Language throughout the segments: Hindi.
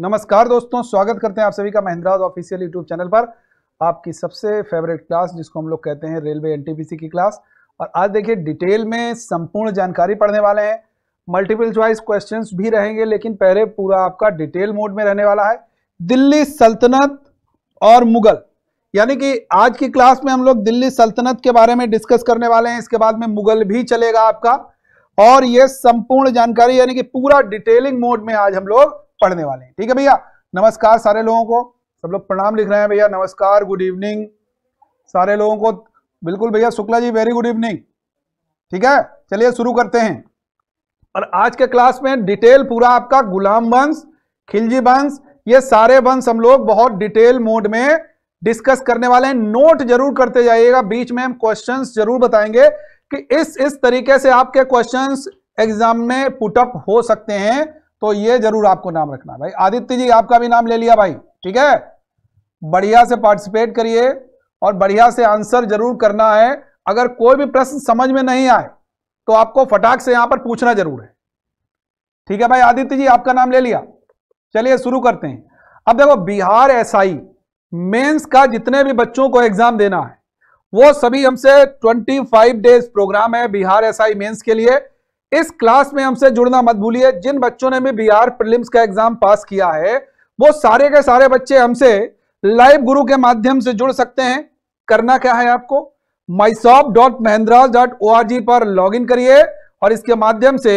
नमस्कार दोस्तों स्वागत करते हैं आप सभी का महिंद्राज ऑफिशियल यूट्यूब चैनल पर आपकी सबसे फेवरेट क्लास जिसको हम लोग कहते हैं रेलवे एनटीपीसी की क्लास और आज देखिए डिटेल में संपूर्ण जानकारी पढ़ने वाले हैं मल्टीपल चॉइस क्वेश्चन भी रहेंगे लेकिन पहले पूरा आपका डिटेल मोड में रहने वाला है दिल्ली सल्तनत और मुगल यानी कि आज की क्लास में हम लोग दिल्ली सल्तनत के बारे में डिस्कस करने वाले हैं इसके बाद में मुगल भी चलेगा आपका और यह संपूर्ण जानकारी यानी कि पूरा डिटेलिंग मोड में आज हम लोग पढ़ने वाले हैं ठीक है भैया नमस्कार सारे लोगों को सब लोग प्रणाम लिख रहे हैं भैया नमस्कार गुड इवनिंग सारे लोगों को बिल्कुल भैया Shukla ji very good evening ठीक है चलिए शुरू करते हैं और आज के क्लास में डिटेल पूरा आपका गुलाम वंश खिलजी वंश ये सारे वंश हम लोग बहुत डिटेल मोड में डिस्कस करने वाले हैं नोट जरूर करते जाइएगा बीच में हम क्वेश्चंस जरूर बताएंगे कि इस इस तरीके से आपके क्वेश्चंस एग्जाम में पुटअप हो सकते हैं तो ये जरूर आपको नाम रखना भाई आदित्य जी आपका भी नाम ले लिया भाई ठीक है बढ़िया से पार्टिसिपेट करिए और बढ़िया से आंसर जरूर करना है अगर कोई भी प्रश्न समझ में नहीं आए तो आपको फटाक से यहां पर पूछना जरूर है ठीक है भाई आदित्य जी आपका नाम ले लिया चलिए शुरू करते हैं अब देखो बिहार एसआई मेंस का जितने भी बच्चों को एग्जाम देना है वो सभी हमसे 25 डेज प्रोग्राम है बिहार एसआई मेंस के लिए इस क्लास में हमसे जुड़ना मत भूलिए जिन बच्चों ने भी बिहार प्रिलिम्स का एग्जाम पास किया है वो सारे के सारे बच्चे हमसे लाइव गुरु के माध्यम से जुड़ सकते हैं करना क्या है आपको my shop dot Mahendras dot O पर लॉग इन करिए और इसके माध्यम से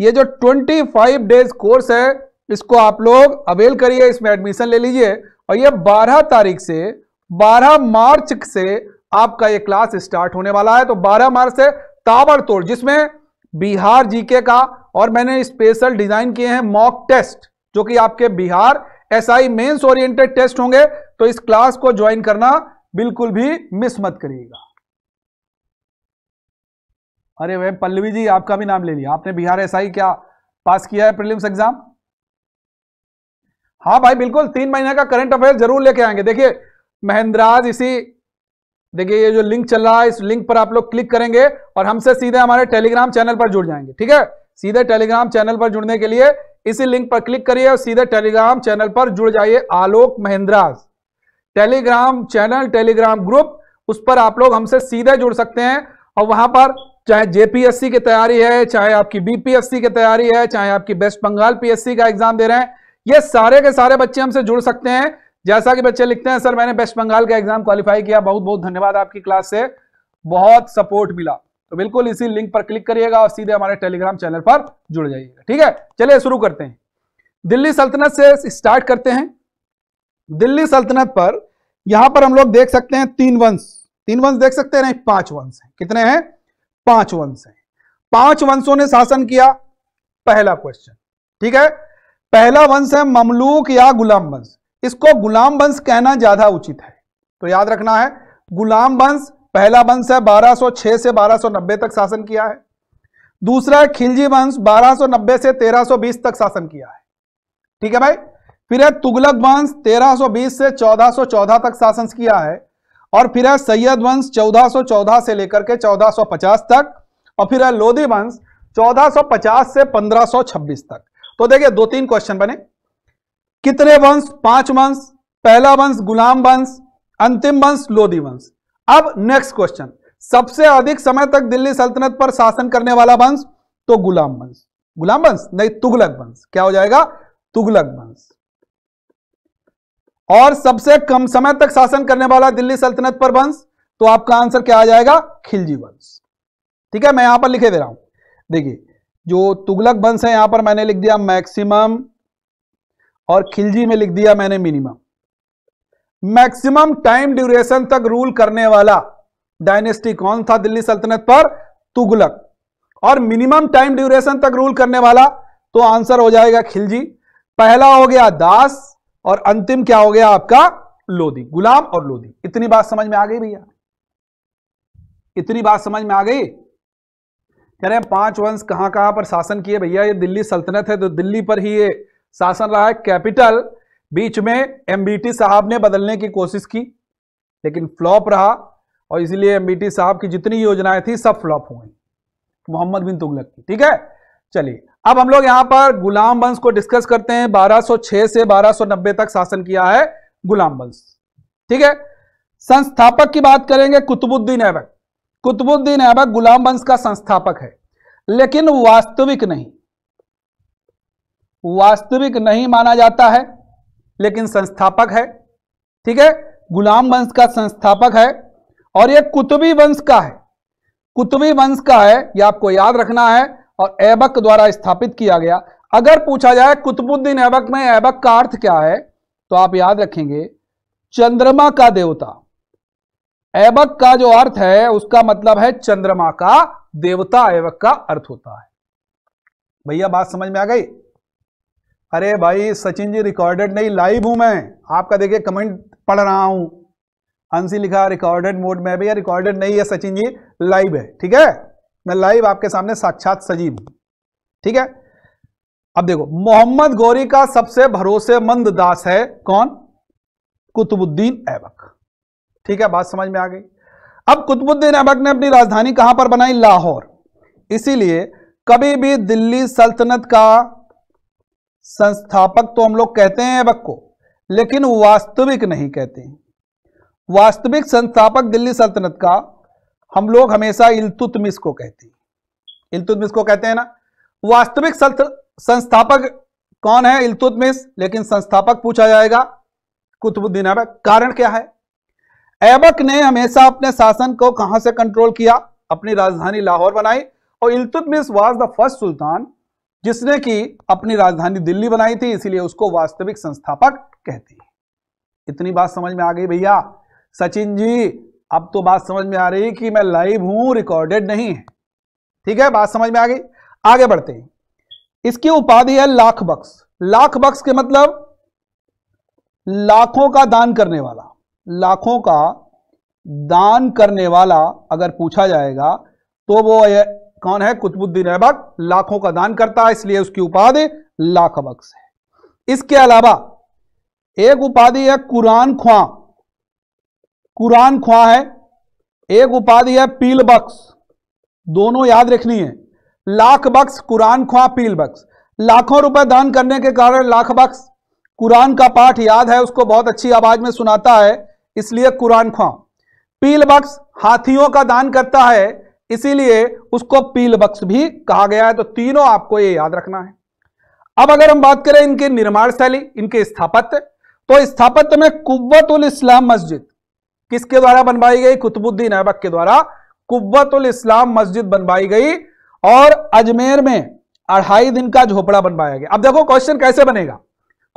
ये जो 25 डेज कोर्स है इसको आप लोग अवेल करिए इसमें एडमिशन ले लीजिए और ये 12 तारीख से 12 मार्च से आपका ये क्लास स्टार्ट होने वाला है तो 12 मार्च से ताबड़तोड़ जिसमें बिहार जीके का और मैंने स्पेशल डिजाइन किए हैं मॉक टेस्ट जो कि आपके Bihar SI mains oriented test होंगे तो इस क्लास को ज्वाइन करना बिल्कुल भी मिस मत करिएगा अरे वह पल्लवी जी आपका भी नाम ले लिया आपने बिहार एसआई क्या पास किया है प्रीलिम्स एग्जाम हाँ भाई बिल्कुल तीन महीने का करंट अफेयर जरूर लेके आएंगे देखिए महेंद्राज इसी देखिए ये जो लिंक चल रहा है इस लिंक पर आप लोग क्लिक करेंगे और हमसे सीधे हमारे टेलीग्राम चैनल पर जुड़ जाएंगे ठीक है सीधे टेलीग्राम चैनल पर जुड़ने के लिए इसी लिंक पर क्लिक करिए और सीधे टेलीग्राम चैनल पर जुड़ जाइए Alok Mahendras Telegram channel Telegram group उस पर आप लोग हमसे सीधे जुड़ सकते हैं और वहां पर चाहे जेपीएससी की तैयारी है चाहे आपकी बीपीएससी की तैयारी है चाहे आपकी वेस्ट बंगाल पीएससी का एग्जाम दे रहे हैं ये सारे के सारे बच्चे हमसे जुड़ सकते हैं जैसा कि बच्चे लिखते हैं सर मैंने वेस्ट बंगाल का एग्जाम क्वालिफाई किया बहुत बहुत धन्यवाद आपकी क्लास से बहुत सपोर्ट मिला तो बिल्कुल इसी लिंक पर क्लिक करिएगा और सीधे हमारे टेलीग्राम चैनल पर जुड़ जाइएगा ठीक है चलिए शुरू करते हैं दिल्ली सल्तनत से स्टार्ट करते हैं दिल्ली सल्तनत पर यहां पर हम लोग देख सकते हैं तीन वंश तीन वंश देख सकते हैं नहीं पांच वंश हैं कितने हैं पांच वंश हैं पांच वंशों ने शासन किया पहला क्वेश्चन ठीक है पहला वंश है ममलूक या गुलाम वंश इसको गुलाम वंश कहना ज्यादा उचित है तो याद रखना है गुलाम वंश पहला वंश है 1206 से 1290 तक शासन किया है दूसरा है खिलजी वंश 1290 से 1320 तक शासन किया है ठीक है भाई फिर है तुगलक वंश 1320 से 1414 तक शासन किया है और फिर है सैयद वंश 1414 से लेकर के 1450 तक और फिर है लोधी वंश 1450 से 1526 तक तो देखिए दो तीन क्वेश्चन बने कितने वंश पांच वंश पहला वंश गुलाम वंश अंतिम वंश लोधी वंश अब नेक्स्ट क्वेश्चन सबसे अधिक समय तक दिल्ली सल्तनत पर शासन करने वाला वंश तो गुलाम वंश गुलाम वंश नहीं तुगलक वंश क्या हो जाएगा तुगलक वंश और सबसे कम समय तक शासन करने वाला दिल्ली सल्तनत पर वंश तो आपका आंसर क्या आ जाएगा खिलजी वंश ठीक है मैं यहां पर लिखे दे रहा हूं देखिए जो तुगलक वंश है यहां पर मैंने लिख दिया मैक्सिमम और खिलजी में लिख दिया मैंने मिनिमम मैक्सिमम टाइम ड्यूरेशन तक रूल करने वाला डायनेस्टी कौन था दिल्ली सल्तनत पर तुगलक और मिनिमम टाइम ड्यूरेशन तक रूल करने वाला तो आंसर हो जाएगा खिलजी पहला हो गया दास और अंतिम क्या हो गया आपका लोधी गुलाम और लोधी इतनी बात समझ में आ गई भैया इतनी बात समझ में आ गई कह रहे हैं पांच वंश कहां कहां पर शासन किए भैया ये दिल्ली सल्तनत है तो दिल्ली पर ही ये शासन रहा है कैपिटल बीच में एमबीटी साहब ने बदलने की कोशिश की लेकिन फ्लॉप रहा और इसलिए एमबीटी साहब की जितनी योजनाएं थी सब फ्लॉप हो गई मोहम्मद बिन तुगलक की ठीक है चलिए अब हम लोग यहां पर गुलाम वंश को डिस्कस करते हैं 1206 से 1290 तक शासन किया है गुलाम वंश ठीक है संस्थापक की बात करेंगे कुतुबुद्दीन ऐबक कुतुबुद्दीन ऐबक गुलाम वंश का संस्थापक है लेकिन वास्तविक नहीं वास्तविक नहीं माना जाता है लेकिन संस्थापक है ठीक है गुलाम वंश का संस्थापक है और यह कुतुबी वंश का है कुतुबी वंश का है यह आपको याद रखना है और ऐबक द्वारा स्थापित किया गया अगर पूछा जाए कुतुबुद्दीन ऐबक में ऐबक का अर्थ क्या है तो आप याद रखेंगे चंद्रमा का देवता ऐबक का जो अर्थ है उसका मतलब है चंद्रमा का देवता ऐबक का अर्थ होता है भैया बात समझ में आ गई अरे भाई सचिन जी रिकॉर्डेड नहीं लाइव हूं मैं आपका देखिए कमेंट पढ़ रहा हूं हंसी लिखा रिकॉर्डेड मोड में भैया रिकॉर्डेड नहीं है सचिन जी लाइव है ठीक है मैं लाइव आपके सामने साक्षात सजीव हूं ठीक है अब देखो मोहम्मद गौरी का सबसे भरोसेमंद दास है कौन कुतुबुद्दीन ऐबक ठीक है बात समझ में आ गई अब कुतुबुद्दीन ऐबक ने अपनी राजधानी कहां पर बनाई लाहौर इसीलिए कभी भी दिल्ली सल्तनत का संस्थापक तो हम लोग कहते हैं ऐबक को लेकिन वास्तविक नहीं कहते वास्तविक संस्थापक दिल्ली सल्तनत का हम लोग हमेशा इलतुतमिस को कहते हैं इलतुतमिस को कहते हैं ना वास्तविक संस्थापक कौन है इलतुतमिस लेकिन संस्थापक पूछा जाएगा कुतुबुद्दीन ऐबक कारण क्या है ऐबक ने हमेशा अपने शासन को कहां से कंट्रोल किया अपनी राजधानी लाहौर बनाई और Iltutmish was the first sultan जिसने कि अपनी राजधानी दिल्ली बनाई थी इसीलिए उसको वास्तविक संस्थापक कहते हैं इतनी बात समझ में आ गई भैया सचिन जी अब तो बात समझ में आ रही कि मैं लाइव हूं रिकॉर्डेड नहीं है ठीक है बात समझ में आ गई आगे बढ़ते हैं इसकी उपाधि है लाख बक्स लाख बक्स के मतलब लाखों का दान करने वाला लाखों का दान करने वाला अगर पूछा जाएगा तो वो कौन है कुतुबुद्दीन ऐबक लाखों का दान करता है इसलिए उसकी उपाधि लाख बख्श है इसके अलावा एक उपाधि है कुरान ख्वा कुरान ख्वा है एक उपाधि है पील बख्श दोनों याद रखनी है लाख बख्श कुरान ख्वा पील बख्श लाखों रुपए दान करने के कारण लाख बख्श कुरान का पाठ याद है उसको बहुत अच्छी आवाज में सुनाता है इसलिए कुरान ख्वा पील बख्श हाथियों का दान करता है इसीलिए उसको पील बक्स भी कहा गया है तो तीनों आपको ये याद रखना है अब अगर हम बात करें इनके निर्माण शैली इनके स्थापत्य तो स्थापत्य में कुब्बतुल इस्लाम मस्जिद किसके द्वारा बनवाई गई कुतुबुद्दीन ऐबक के द्वारा कुब्बतुल इस्लाम मस्जिद बनवाई गई और अजमेर में अढ़ाई दिन का झोपड़ा बनवाया गया अब देखो क्वेश्चन कैसे बनेगा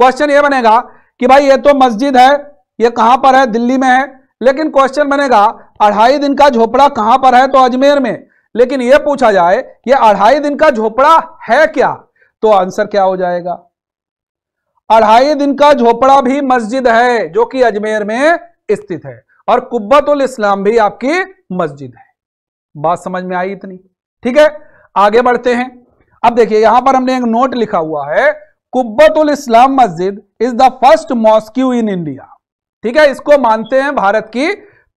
क्वेश्चन यह बनेगा कि भाई ये तो मस्जिद है ये कहां पर है दिल्ली में है लेकिन क्वेश्चन बनेगा अढ़ाई दिन का झोपड़ा कहां पर है तो अजमेर में लेकिन यह पूछा जाए कि अढ़ाई दिन का झोपड़ा है क्या तो आंसर क्या हो जाएगा अढ़ाई दिन का झोपड़ा भी मस्जिद है जो कि अजमेर में स्थित है और कुब्बतुल इस्लाम भी आपकी मस्जिद है बात समझ में आई इतनी ठीक है आगे बढ़ते हैं अब देखिए यहां पर हमने एक नोट लिखा हुआ है Quwwatul Islam Masjid is the first mosque in India ठीक है इसको मानते हैं भारत की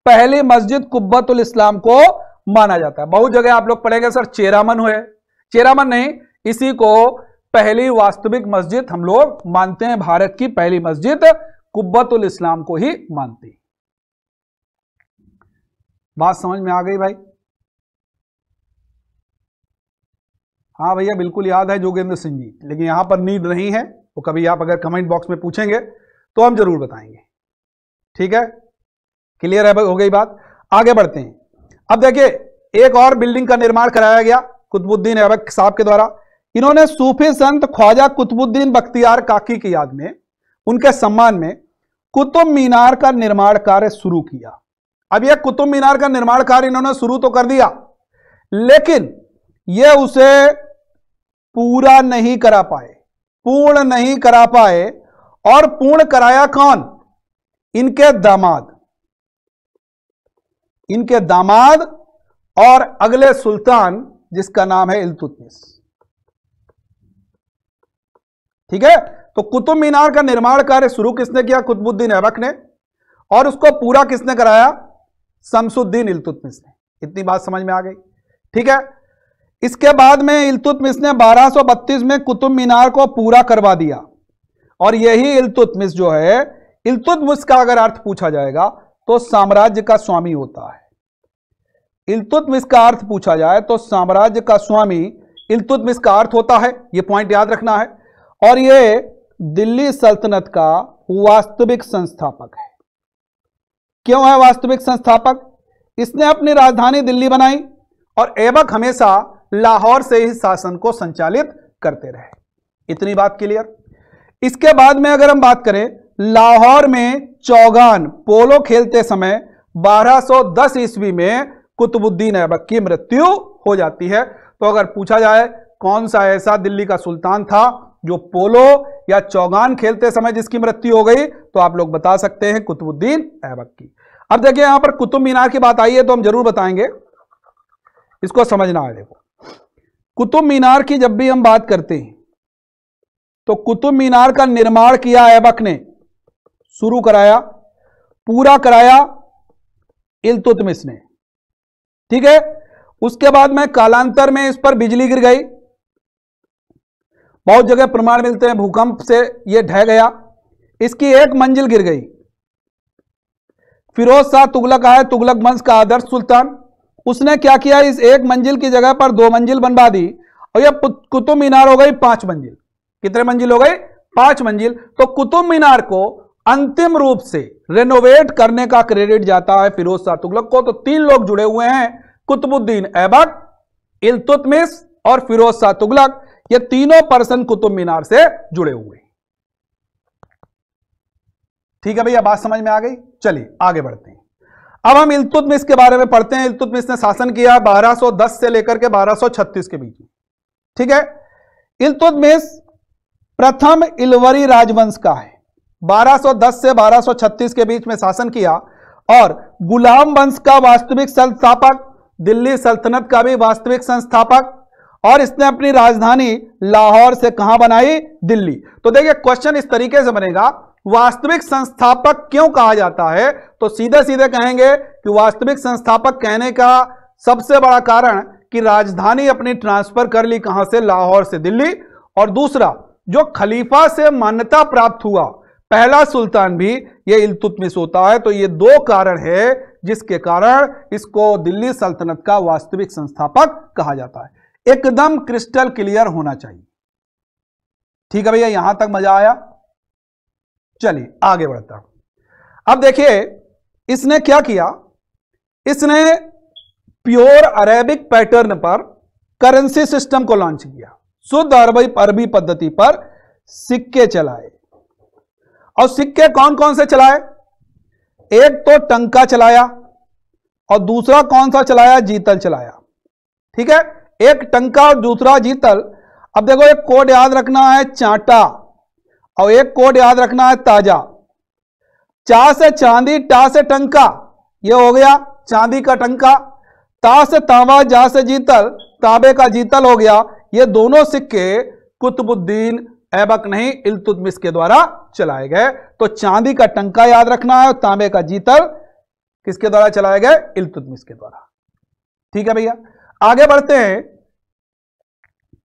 पहली मस्जिद कुब्बतुल इस्लाम को माना जाता है बहुत जगह आप लोग पढ़ेंगे सर चेरामन हुए चेरामन नहीं इसी को पहली वास्तविक मस्जिद हम लोग मानते हैं भारत की पहली मस्जिद कुब्बतुल इस्लाम को ही मानती बात समझ में आ गई भाई हाँ भैया बिल्कुल याद है जोगेंद्र सिंह जी लेकिन यहां पर नींद नहीं है वो तो कभी आप अगर कमेंट बॉक्स में पूछेंगे तो हम जरूर बताएंगे ठीक है क्लियर है हो गई बात आगे बढ़ते हैं अब देखिए एक और बिल्डिंग का निर्माण कराया गया कुतुबुद्दीन ऐबक साहब के द्वारा इन्होंने सूफी संत ख्वाजा कुतुबुद्दीन बख्तियार काकी की याद में उनके सम्मान में कुतुब मीनार का निर्माण कार्य शुरू किया अब यह कुतुब मीनार का निर्माण कार्य इन्होंने शुरू तो कर दिया लेकिन यह उसे पूरा नहीं करा पाए पूर्ण नहीं करा पाए और पूर्ण कराया कौन इनके दामाद इनके दामाद और अगले सुल्तान जिसका नाम है इलतुतमिस ठीक है तो कुतुब मीनार का निर्माण कार्य शुरू किसने किया कुतुबुद्दीन ऐबक ने और उसको पूरा किसने कराया शमसुद्दीन इलतुतमिस ने इतनी बात समझ में आ गई ठीक है इसके बाद में इल्तुतमिस ने 1232 में कुतुब मीनार को पूरा करवा दिया और यही इलतुतमिस जो है इलतुतमिस का अगर अर्थ पूछा जाएगा तो साम्राज्य का स्वामी होता है इल्तुतमिस का अर्थ पूछा जाए तो साम्राज्य का स्वामी इल्तुतमिस का अर्थ होता है यह पॉइंट याद रखना है और यह दिल्ली सल्तनत का वास्तविक संस्थापक है क्यों है वास्तविक संस्थापक इसने अपनी राजधानी दिल्ली बनाई और ऐबक हमेशा लाहौर से ही शासन को संचालित करते रहे इतनी बात क्लियर इसके बाद में अगर हम बात करें लाहौर में चौगान पोलो खेलते समय 1210 ईस्वी में कुतुबुद्दीन ऐबक की मृत्यु हो जाती है तो अगर पूछा जाए कौन सा ऐसा दिल्ली का सुल्तान था जो पोलो या चौगान खेलते समय जिसकी मृत्यु हो गई तो आप लोग बता सकते हैं कुतुबुद्दीन ऐबक की अब देखिए यहां पर कुतुब मीनार की बात आई है तो हम जरूर बताएंगे इसको समझना है देखो कुतुब मीनार की जब भी हम बात करते हैं तो कुतुब मीनार का निर्माण किया ऐबक ने शुरू कराया पूरा कराया इलतुतमिस ने ठीक है उसके बाद में कालांतर में इस पर बिजली गिर गई बहुत जगह प्रमाण मिलते हैं भूकंप से यह ढह गया इसकी एक मंजिल गिर गई फिरोज शाह तुगलक आए तुगलक वंश का आदर्श सुल्तान उसने क्या किया इस एक मंजिल की जगह पर दो मंजिल बनवा दी और यह कुतुब मीनार हो गई पांच मंजिल कितने मंजिल हो गई पांच मंजिल तो कुतुब मीनार को अंतिम रूप से रेनोवेट करने का क्रेडिट जाता है फिरोज शाह तुगलक को तो तीन लोग जुड़े हुए हैं कुतुबुद्दीन ऐबक इलतुतमिस और फिरोज शाह तुगलक ये तीनों पर्सन कुतुब मीनार से जुड़े हुए ठीक है भैया बात समझ में आ गई चलिए आगे बढ़ते हैं अब हम इलतुतमिस के बारे में पढ़ते हैं इलतुतमिस ने शासन किया 1210 से लेकर के 1236 के बीच में ठीक है इलतुतमिस प्रथम इलवरी राजवंश का है 1210 से 1236 के बीच में शासन किया और गुलाम वंश का वास्तविक संस्थापक दिल्ली सल्तनत का भी वास्तविक संस्थापक और इसने अपनी राजधानी लाहौर से कहां बनाई दिल्ली तो देखिए क्वेश्चन इस तरीके से बनेगा वास्तविक संस्थापक क्यों कहा जाता है तो सीधे सीधे कहेंगे कि वास्तविक संस्थापक कहने का सबसे बड़ा कारण कि राजधानी अपनी ट्रांसफर कर ली कहां से लाहौर से दिल्ली और दूसरा जो खलीफा से मान्यता प्राप्त हुआ पहला सुल्तान भी ये इलतुतमिस होता है तो ये दो कारण है जिसके कारण इसको दिल्ली सल्तनत का वास्तविक संस्थापक कहा जाता है एकदम क्रिस्टल क्लियर होना चाहिए ठीक है भैया यहां तक मजा आया चलिए आगे बढ़ता हूं अब देखिए इसने क्या किया इसने प्योर अरेबिक पैटर्न पर करेंसी सिस्टम को लॉन्च किया शुद्ध अरबी अरबी पद्धति पर सिक्के चलाए और सिक्के कौन कौन से चलाए एक तो टंका चलाया और दूसरा कौन सा चलाया जीतल चलाया ठीक है एक टंका और दूसरा जीतल अब देखो एक कोड याद रखना है चाटा और एक कोड याद रखना है ताजा चा से चांदी टा से टंका ये हो गया चांदी का टंका ता से तांबा जा से जीतल तांबे का जीतल हो गया ये दोनों सिक्के कुतुबुद्दीन ऐबक नहीं इल्तुतमिस के द्वारा चलाए गए तो चांदी का टंका याद रखना है तांबे का जीतल किसके द्वारा चलाए गए इल्तुतमिस के द्वारा ठीक है भैया आगे बढ़ते हैं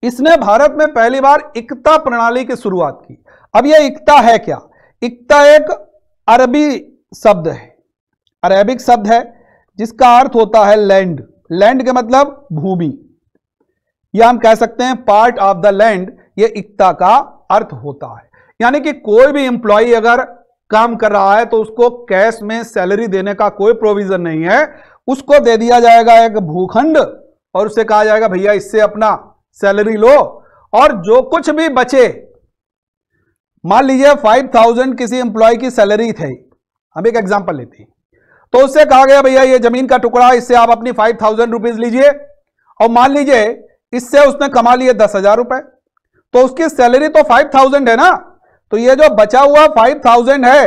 इसने भारत में पहली बार एकता प्रणाली की शुरुआत की अब यह एकता है क्या एकता एक अरबी शब्द है अरेबिक शब्द है जिसका अर्थ होता है लैंड लैंड के मतलब भूमि या हम कह सकते हैं पार्ट ऑफ द लैंड यह इक्ता का अर्थ होता है यानी कि कोई भी इंप्लॉय अगर काम कर रहा है तो उसको कैश में सैलरी देने का कोई प्रोविजन नहीं है उसको दे दिया जाएगा एक भूखंड और उससे कहा जाएगा भैया इससे अपना सैलरी लो और जो कुछ भी बचे मान लीजिए फाइव थाउजेंड किसी एम्प्लॉय की सैलरी थी हम एक एग्जाम्पल लेते हैं तो उससे कहा गया भैया ये जमीन का टुकड़ा इससे आप अपनी फाइव थाउजेंड रुपीज लीजिए और मान लीजिए इससे उसने कमा लिए दस हजार रुपए तो उसकी सैलरी तो फाइव थाउजेंड है ना तो ये जो बचा हुआ फाइव थाउजेंड है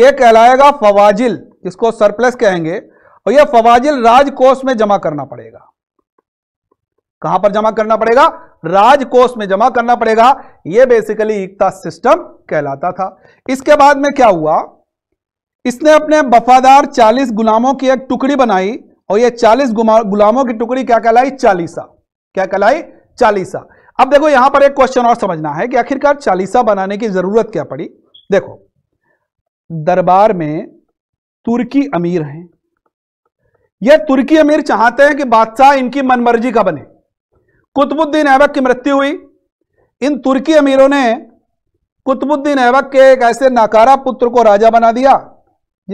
ये कहलाएगा फवाजिल इसको सरप्लस कहेंगे और ये फवाजिल राजकोष में जमा करना पड़ेगा कहां पर जमा करना पड़ेगा राजकोष में जमा करना पड़ेगा यह बेसिकली एकता सिस्टम कहलाता था इसके बाद में क्या हुआ इसने अपने वफादार 40 गुलामों की एक टुकड़ी बनाई और ये 40 गुलामों की टुकड़ी क्या कहलाई चालीसा क्या कहलाई चालीसा अब देखो यहां पर एक क्वेश्चन और समझना है कि आखिरकार चालीसा बनाने की जरूरत क्या पड़ी देखो दरबार में तुर्की अमीर हैं यह तुर्की अमीर चाहते हैं कि बादशाह इनकी मनमर्जी का बने कुतुबुद्दीन ऐबक की मृत्यु हुई इन तुर्की अमीरों ने कुतुबुद्दीन ऐबक के एक ऐसे नाकारा पुत्र को राजा बना दिया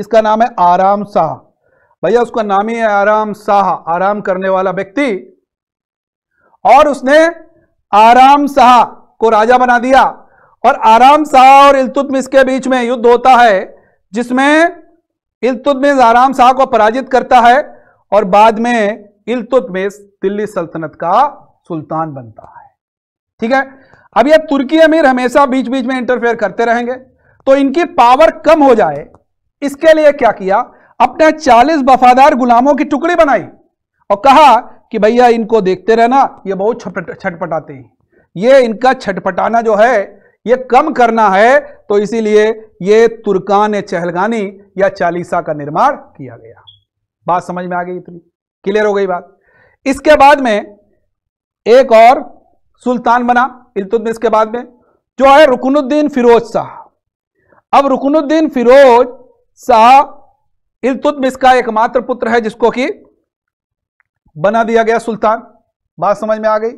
जिसका नाम है आराम शाह भैया उसका नाम ही है आराम शाह आराम करने वाला व्यक्ति और उसने आराम शाह को राजा बना दिया और आराम शाह और इलतुतमिस के बीच में युद्ध होता है जिसमें इलतुतमिस आराम शाह को पराजित करता है और बाद में इलतुतमिस दिल्ली सल्तनत का सुल्तान बनता है ठीक है अब यह तुर्की अमीर हमेशा बीच बीच में इंटरफेयर करते रहेंगे तो इनकी पावर कम हो जाए इसके लिए क्या किया अपने 40 वफादार गुलामों की टुकड़ी बनाई और कहा कि भैया इनको देखते रहना ये बहुत छटपटाते हैं ये इनका छटपटाना जो है ये कम करना है तो इसीलिए ये तुर्कान चहलगानी या चालीसा का निर्माण किया गया बात समझ में आ गई इतनी क्लियर हो गई बात इसके बाद में एक और सुल्तान बना इल्तुतमिश के बाद में जो है रुकनुद्दीन फिरोज शाह अब रुकनुद्दीन फिरोज शाह इल्तुतमिश का एकमात्र पुत्र है जिसको कि बना दिया गया सुल्तान बात समझ में आ गई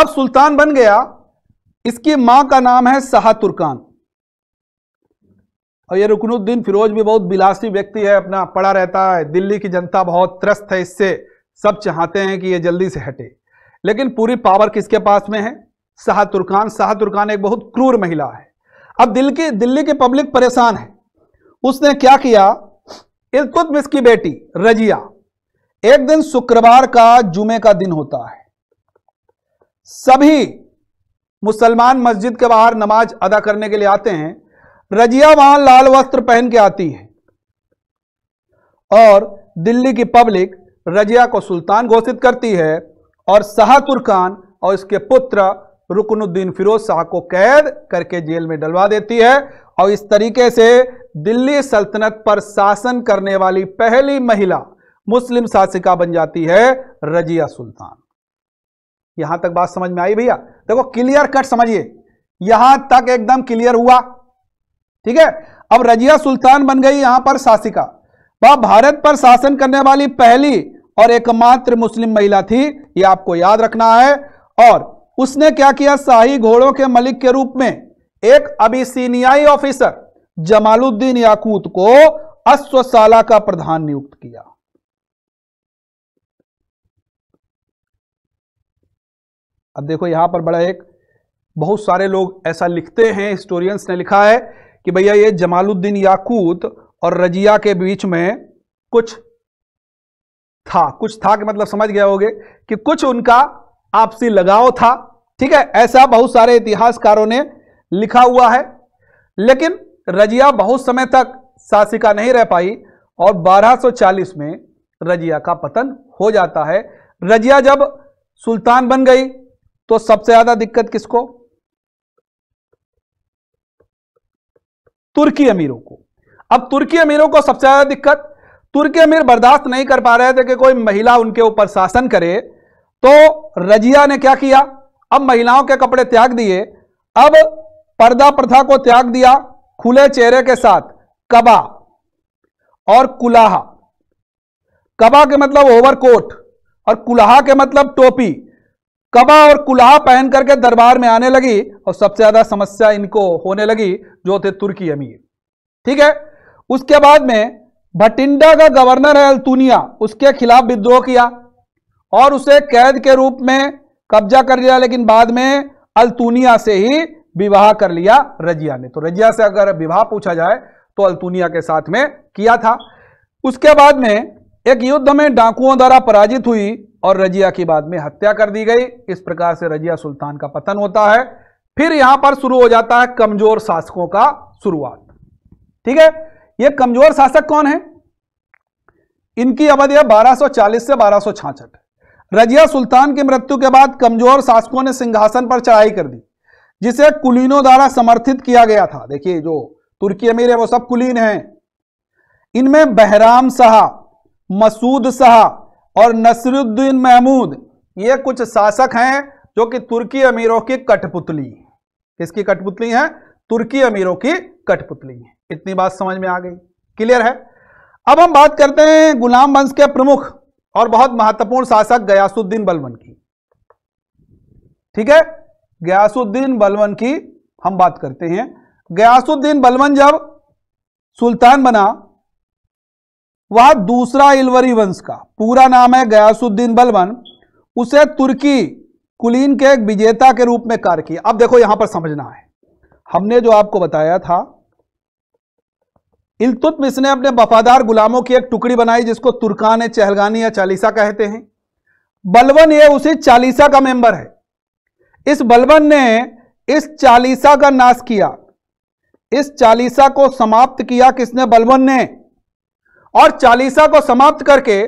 अब सुल्तान बन गया इसकी मां का नाम है सहा तुर्कान और ये रुकनुद्दीन फिरोज भी बहुत बिलासी व्यक्ति है अपना पड़ा रहता है दिल्ली की जनता बहुत त्रस्त है इससे सब चाहते हैं कि ये जल्दी से हटे लेकिन पूरी पावर किसके पास में है शाह तुर्कान शाह तुर्कान एक बहुत क्रूर महिला है अब दिल की दिल्ली की पब्लिक परेशान है उसने क्या किया इलतुतमिस की बेटी रजिया एक दिन शुक्रवार का जुमे का दिन होता है सभी मुसलमान मस्जिद के बाहर नमाज अदा करने के लिए आते हैं रजिया वहां लाल वस्त्र पहन के आती है और दिल्ली की पब्लिक रजिया को सुल्तान घोषित करती है और शाह तुर्कान और इसके पुत्र रुकनुद्दीन फिरोज शाह को कैद करके जेल में डलवा देती है और इस तरीके से दिल्ली सल्तनत पर शासन करने वाली पहली महिला मुस्लिम शासिका बन जाती है रजिया सुल्तान यहां तक बात समझ में आई भैया देखो क्लियर कट समझिए यहां तक एकदम क्लियर हुआ ठीक है अब रजिया सुल्तान बन गई यहां पर शासिका वह भारत पर शासन करने वाली पहली और एकमात्र मुस्लिम महिला थी ये आपको याद रखना है और उसने क्या किया शाही घोड़ों के मलिक के रूप में एक अभिसीनियाई ऑफिसर जमालुद्दीन याकूत को अश्वशाला का प्रधान नियुक्त किया अब देखो यहां पर बड़ा एक बहुत सारे लोग ऐसा लिखते हैं हिस्टोरियंस ने लिखा है कि भैया ये जमालुद्दीन याकूत और रजिया के बीच में कुछ था कुछ था कि मतलब समझ गए होगे कि कुछ उनका आपसी लगाव था ठीक है ऐसा बहुत सारे इतिहासकारों ने लिखा हुआ है लेकिन रजिया बहुत समय तक शासिका नहीं रह पाई और 1240 में रजिया का पतन हो जाता है रजिया जब सुल्तान बन गई तो सबसे ज्यादा दिक्कत किसको तुर्की अमीरों को अब तुर्की अमीरों को सबसे ज्यादा दिक्कत तुर्की अमीर बर्दाश्त नहीं कर पा रहे थे कि कोई महिला उनके ऊपर शासन करे तो रजिया ने क्या किया अब महिलाओं के कपड़े त्याग दिए अब पर्दा प्रथा को त्याग दिया खुले चेहरे के साथ कबा और कुलाहा कबा के मतलब ओवरकोट और कुलाहा के मतलब टोपी कबा और कुल्हा पहन करके दरबार में आने लगी और सबसे ज्यादा समस्या इनको होने लगी जो थे तुर्की अमीर ठीक है उसके बाद में भटिंडा का गवर्नर है अल्तुनिया उसके खिलाफ विद्रोह किया और उसे कैद के रूप में कब्जा कर लिया लेकिन बाद में अल्तुनिया से ही विवाह कर लिया रजिया ने तो रजिया से अगर विवाह पूछा जाए तो अल्तुनिया के साथ में किया था उसके बाद में एक युद्ध में डाकुओं द्वारा पराजित हुई और रजिया की बाद में हत्या कर दी गई इस प्रकार से रजिया सुल्तान का पतन होता है फिर यहां पर शुरू हो जाता है कमजोर शासकों का शुरुआत ठीक है ये कमजोर शासक कौन है इनकी अवधि है 1240 से बारह रजिया सुल्तान की मृत्यु के बाद कमजोर शासकों ने सिंहासन पर चढ़ाई कर दी जिसे कुलीनों द्वारा समर्थित किया गया था देखिए जो तुर्की अमीर है वो सब कुलीन हैं इनमें बहराम शाह मसूद शाह और नसरुद्दीन महमूद ये कुछ शासक हैं जो कि तुर्की अमीरों की कठपुतली किसकी कठपुतली है तुर्की अमीरों की कठपुतली इतनी बात समझ में आ गई क्लियर है अब हम बात करते हैं गुलाम वंश के प्रमुख और बहुत महत्वपूर्ण शासक गयासुद्दीन बलवन की ठीक है गयासुद्दीन बलवन की हम बात करते हैं गयासुद्दीन बलवन जब सुल्तान बना वह दूसरा इलवरी वंश का पूरा नाम है गयासुद्दीन बलवन उसे तुर्की कुलीन के एक विजेता के रूप में कार्य किया अब देखो यहां पर समझना है हमने जो आपको बताया था इल्तुतमिश ने अपने वफादार गुलामों की एक टुकड़ी बनाई जिसको तुर्कान चहलगानी या चालीसा कहते हैं बलवन ये उसी चालीसा का मेंबर है इस बलबन ने इस चालीसा का नाश किया इस चालीसा को समाप्त किया किसने बलबन ने और चालीसा को समाप्त करके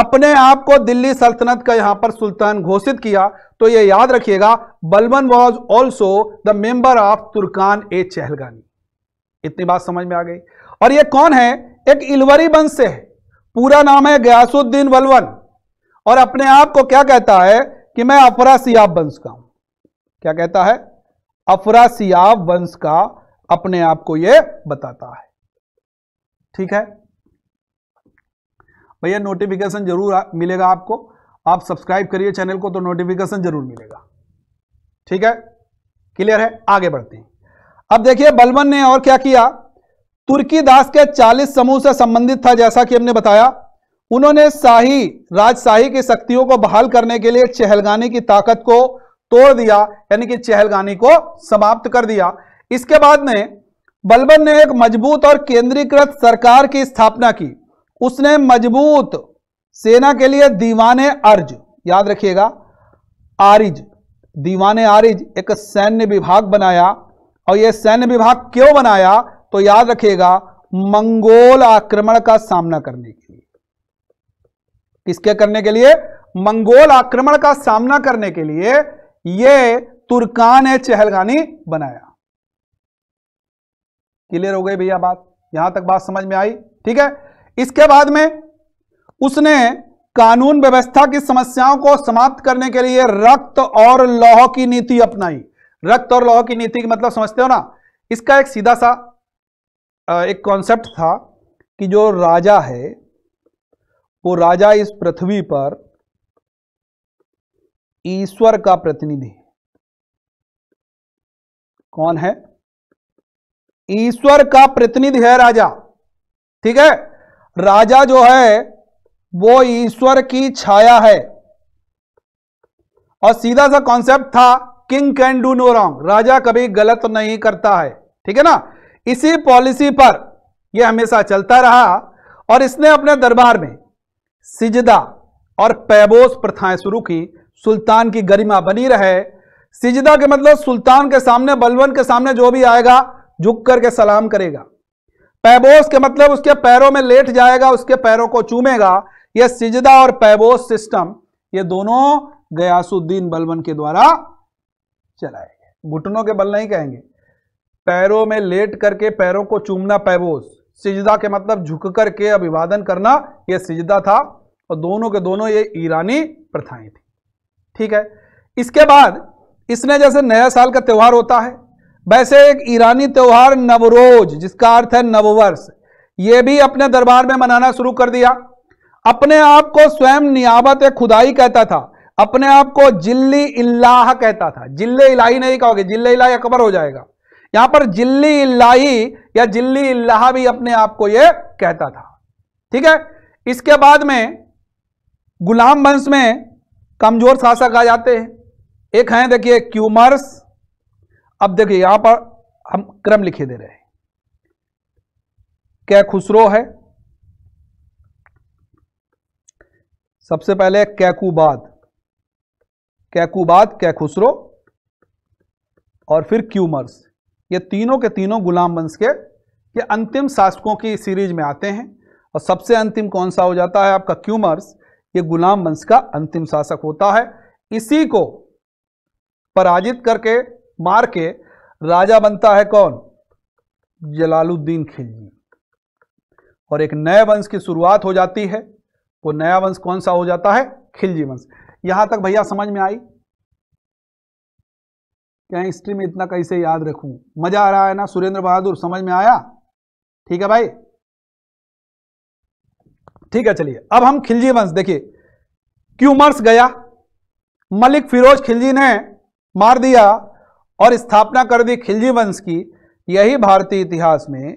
अपने आप को दिल्ली सल्तनत का यहां पर सुल्तान घोषित किया तो यह याद रखिएगा Balban was also the member of Turkan e Chahalgani इतनी बात समझ में आ गई और यह कौन है एक इलवरी वंश से है पूरा नाम है गयासुद्दीन बलवन और अपने आप को क्या कहता है कि मैं अफरासियाब वंश का हूं क्या कहता है अफरासियाब वंश का अपने आप को यह बताता है ठीक है भैया नोटिफिकेशन जरूर आ, मिलेगा आपको आप सब्सक्राइब करिए चैनल को तो नोटिफिकेशन जरूर मिलेगा ठीक है क्लियर है आगे बढ़ते हैं अब देखिए बलबन ने और क्या किया तुर्की दास के 40 समूह से संबंधित था जैसा कि हमने बताया उन्होंने शाही राजशाही की शक्तियों को बहाल करने के लिए चहलगानी की ताकत को तोड़ दिया यानी कि चहलगानी को समाप्त कर दिया इसके बाद में बलबन ने एक मजबूत और केंद्रीकृत सरकार की स्थापना की उसने मजबूत सेना के लिए दीवाने अर्ज याद रखिएगा आरिज दीवाने आरिज एक सैन्य विभाग बनाया और यह सैन्य विभाग क्यों बनाया तो याद रखिएगा मंगोल आक्रमण का सामना करने के लिए किसके करने के लिए मंगोल आक्रमण का सामना करने के लिए यह तुर्कान है चहलगानी बनाया क्लियर हो गई भैया बात यहां तक बात समझ में आई ठीक है इसके बाद में उसने कानून व्यवस्था की समस्याओं को समाप्त करने के लिए रक्त और लौह की नीति अपनाई रक्त और लौह की नीति की मतलब समझते हो ना इसका एक सीधा सा एक कॉन्सेप्ट था कि जो राजा है वो राजा इस पृथ्वी पर ईश्वर का प्रतिनिधि कौन है ईश्वर का प्रतिनिधि है राजा ठीक है राजा जो है वो ईश्वर की छाया है और सीधा सा कॉन्सेप्ट था king can do no wrong राजा कभी गलत नहीं करता है ठीक है ना इसी पॉलिसी पर यह हमेशा चलता रहा और इसने अपने दरबार में सिजदा और पैबोस प्रथाएं शुरू की सुल्तान की गरिमा बनी रहे सिजदा के मतलब सुल्तान के सामने बलवन के सामने जो भी आएगा झुक करके सलाम करेगा पैबोस के मतलब उसके पैरों में लेट जाएगा उसके पैरों को चूमेगा यह सिजदा और पैबोस सिस्टम ये दोनों गयासुद्दीन बलबन के द्वारा चलाए गए घुटनों के बल नहीं कहेंगे पैरों में लेट करके पैरों को चूमना पैबोस सिजदा के मतलब झुक करके अभिवादन करना यह सिजदा था और दोनों के दोनों ये ईरानी प्रथाएं थी ठीक है इसके बाद इसने जैसे नया साल का त्यौहार होता है वैसे एक ईरानी त्यौहार नवरोज जिसका अर्थ है नववर्ष ये भी अपने दरबार में मनाना शुरू कर दिया अपने आप को स्वयं नियाबत खुदाई कहता था अपने आप को जिल्ली इलाह कहता था जिल्ले इलाही नहीं कहोगे जिल्ले इलाही अकबर हो जाएगा यहां पर जिल्ली इलाही या जिल्ली इलाह भी अपने आप को यह कहता था ठीक है इसके बाद में गुलाम वंश में कमजोर शासक आ जाते हैं एक हैं देखिए क्यूमर्स अब देखिए यहां पर हम क्रम लिखे दे रहे हैं क्या खुसरो है सबसे पहले कैकूबाद कैकूबाद कै खुसरो और फिर क्यूमर्स ये तीनों के तीनों गुलाम वंश के ये अंतिम शासकों की सीरीज में आते हैं और सबसे अंतिम कौन सा हो जाता है आपका क्यूमर्स ये गुलाम वंश का अंतिम शासक होता है इसी को पराजित करके मार के राजा बनता है कौन जलालुद्दीन खिलजी और एक नए वंश की शुरुआत हो जाती है वो नया वंश कौन सा हो जाता है खिलजी वंश यहां तक भैया समझ में आई क्या हिस्ट्री में इतना कैसे याद रखूं मजा आ रहा है ना सुरेंद्र बहादुर समझ में आया ठीक है भाई ठीक है चलिए अब हम खिलजी वंश देखिए क्यूमर्स गया मलिक फिरोज खिलजी ने मार दिया और स्थापना कर दी खिलजी वंश की यही भारतीय इतिहास में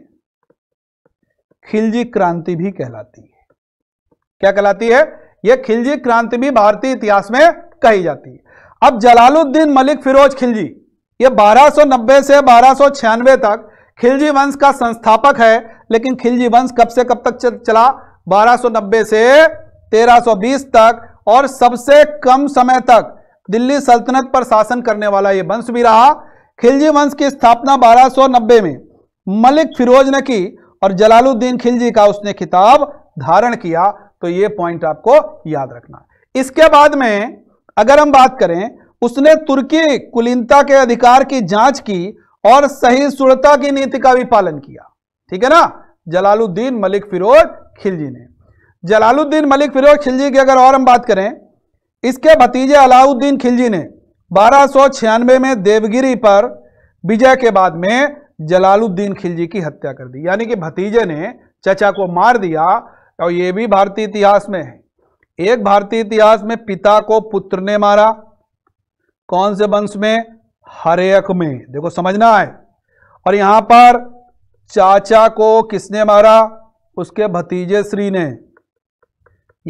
खिलजी क्रांति भी कहलाती है क्या कहलाती है यह खिलजी क्रांति भी भारतीय इतिहास में कही जाती है अब जलालुद्दीन मलिक फिरोज खिलजी यह 1290 से बारह तक खिलजी वंश का संस्थापक है लेकिन खिलजी वंश कब से कब तक चला 1290 से 1320 तक और सबसे कम समय तक दिल्ली सल्तनत पर शासन करने वाला यह वंश भी रहा खिलजी वंश की स्थापना 1290 में मलिक फिरोज ने की और जलालुद्दीन खिलजी का उसने खिताब धारण किया तो यह पॉइंट आपको याद रखना इसके बाद में अगर हम बात करें उसने तुर्की कुलीनता के अधिकार की जांच की और सही सुरता की नीति का भी पालन किया ठीक है ना जलालुद्दीन मलिक फिरोज खिलजी ने जलालुद्दीन मलिक फिरोज खिलजी की अगर और हम बात करें इसके भतीजे अलाउद्दीन खिलजी ने बारह में देवगिरी पर विजय के बाद में जलालुद्दीन खिलजी की हत्या कर दी यानी कि भतीजे ने चचा को मार दिया और ये भी भारतीय इतिहास में है एक भारतीय इतिहास में पिता को पुत्र ने मारा कौन से वंश में हरेक में देखो समझना है और यहां पर चाचा को किसने मारा उसके भतीजे श्री ने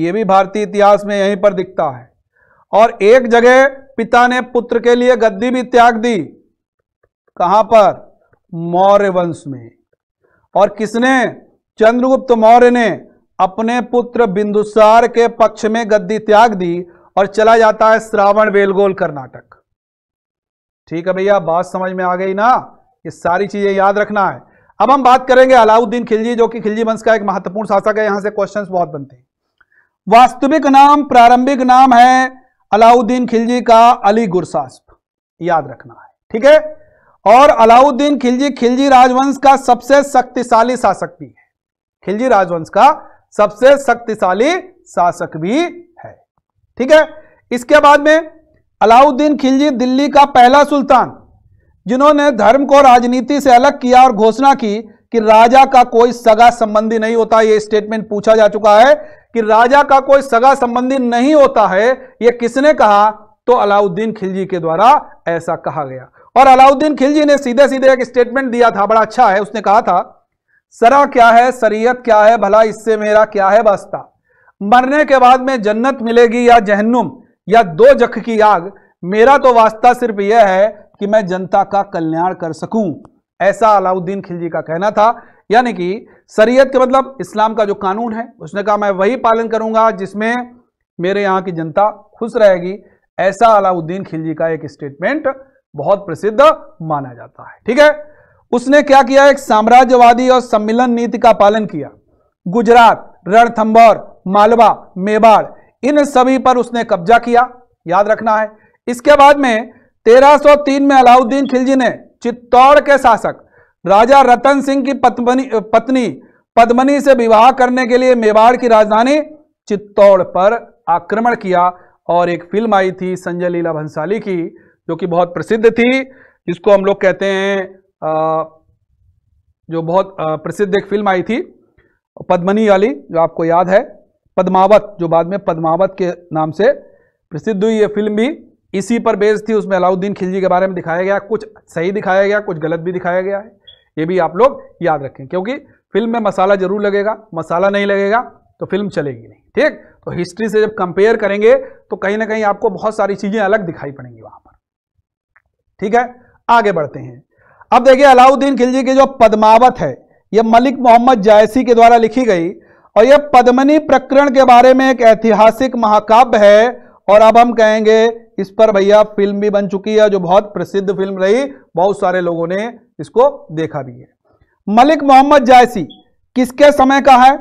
यह भी भारतीय इतिहास में यहीं पर दिखता है और एक जगह पिता ने पुत्र के लिए गद्दी भी त्याग दी कहां पर मौर्य वंश में और किसने चंद्रगुप्त मौर्य ने अपने पुत्र बिंदुसार के पक्ष में गद्दी त्याग दी और चला जाता है श्रावण बेलगोल कर्नाटक ठीक है भैया बात समझ में आ गई ना ये सारी चीजें याद रखना है अब हम बात करेंगे अलाउद्दीन खिलजी जो कि खिलजी वंश का एक महत्वपूर्ण शासक है यहां से क्वेश्चंस बहुत बनते हैं वास्तविक नाम प्रारंभिक नाम है अलाउद्दीन खिलजी का अली गुरसास्प याद रखना है ठीक है और अलाउद्दीन खिलजी खिलजी राजवंश का सबसे शक्तिशाली शासक भी है खिलजी राजवंश का सबसे शक्तिशाली शासक भी है ठीक है इसके बाद में अलाउद्दीन खिलजी दिल्ली का पहला सुल्तान जिन्होंने धर्म को राजनीति से अलग किया और घोषणा की कि राजा का कोई सगा संबंधी नहीं होता यह स्टेटमेंट पूछा जा चुका है कि राजा का कोई सगा संबंधी नहीं होता है यह किसने कहा तो अलाउद्दीन खिलजी के द्वारा ऐसा कहा गया और अलाउद्दीन खिलजी ने सीधे सीधे एक स्टेटमेंट दिया था बड़ा अच्छा है उसने कहा था सरा क्या है सरियत क्या है भला इससे मेरा क्या है वास्ता मरने के बाद में जन्नत मिलेगी या जहन्नुम या दो जख की आग मेरा तो वास्ता सिर्फ यह है कि मैं जनता का कल्याण कर सकूं ऐसा अलाउद्दीन खिलजी का कहना था यानी कि शरीयत के मतलब इस्लाम का जो कानून है उसने कहा मैं वही पालन करूंगा जिसमें मेरे यहां की जनता खुश रहेगी ऐसा अलाउद्दीन खिलजी का एक स्टेटमेंट बहुत प्रसिद्ध माना जाता है ठीक है उसने क्या किया एक साम्राज्यवादी और सम्मिलन नीति का पालन किया गुजरात रणथंबोर मालवा मेवाड़ इन सभी पर उसने कब्जा किया याद रखना है इसके बाद में 1303 में अलाउद्दीन खिलजी ने चित्तौड़ के शासक राजा रतन सिंह की पत्मनी, पत्नी पद्मनी से विवाह करने के लिए मेवाड़ की राजधानी चित्तौड़ पर आक्रमण किया और एक फिल्म आई थी संजय लीला भंसाली की जो कि बहुत प्रसिद्ध थी जिसको हम लोग कहते हैं जो बहुत प्रसिद्ध एक फिल्म आई थी पद्मनी वाली जो आपको याद है पद्मावत जो बाद में पद्मावत के नाम से प्रसिद्ध हुई ये फिल्म भी इसी पर बेस थी उसमें अलाउद्दीन खिलजी के बारे में दिखाया गया कुछ सही दिखाया गया कुछ गलत भी दिखाया गया है ये भी आप लोग याद रखें क्योंकि फिल्म में मसाला जरूर लगेगा मसाला नहीं लगेगा तो फिल्म चलेगी नहीं ठीक तो हिस्ट्री से जब कंपेयर करेंगे तो कहीं ना कहीं आपको बहुत सारी चीजें अलग दिखाई पड़ेंगी वहां पर ठीक है आगे बढ़ते हैं अब देखिए अलाउद्दीन खिलजी की जो पद्मावत है यह मलिक मोहम्मद जायसी के द्वारा लिखी गई और यह पद्मनी प्रकरण के बारे में एक ऐतिहासिक महाकाव्य है और अब हम कहेंगे इस पर भैया फिल्म भी बन चुकी है जो बहुत प्रसिद्ध फिल्म रही बहुत सारे लोगों ने इसको देखा भी है मलिक मोहम्मद जायसी किसके समय का है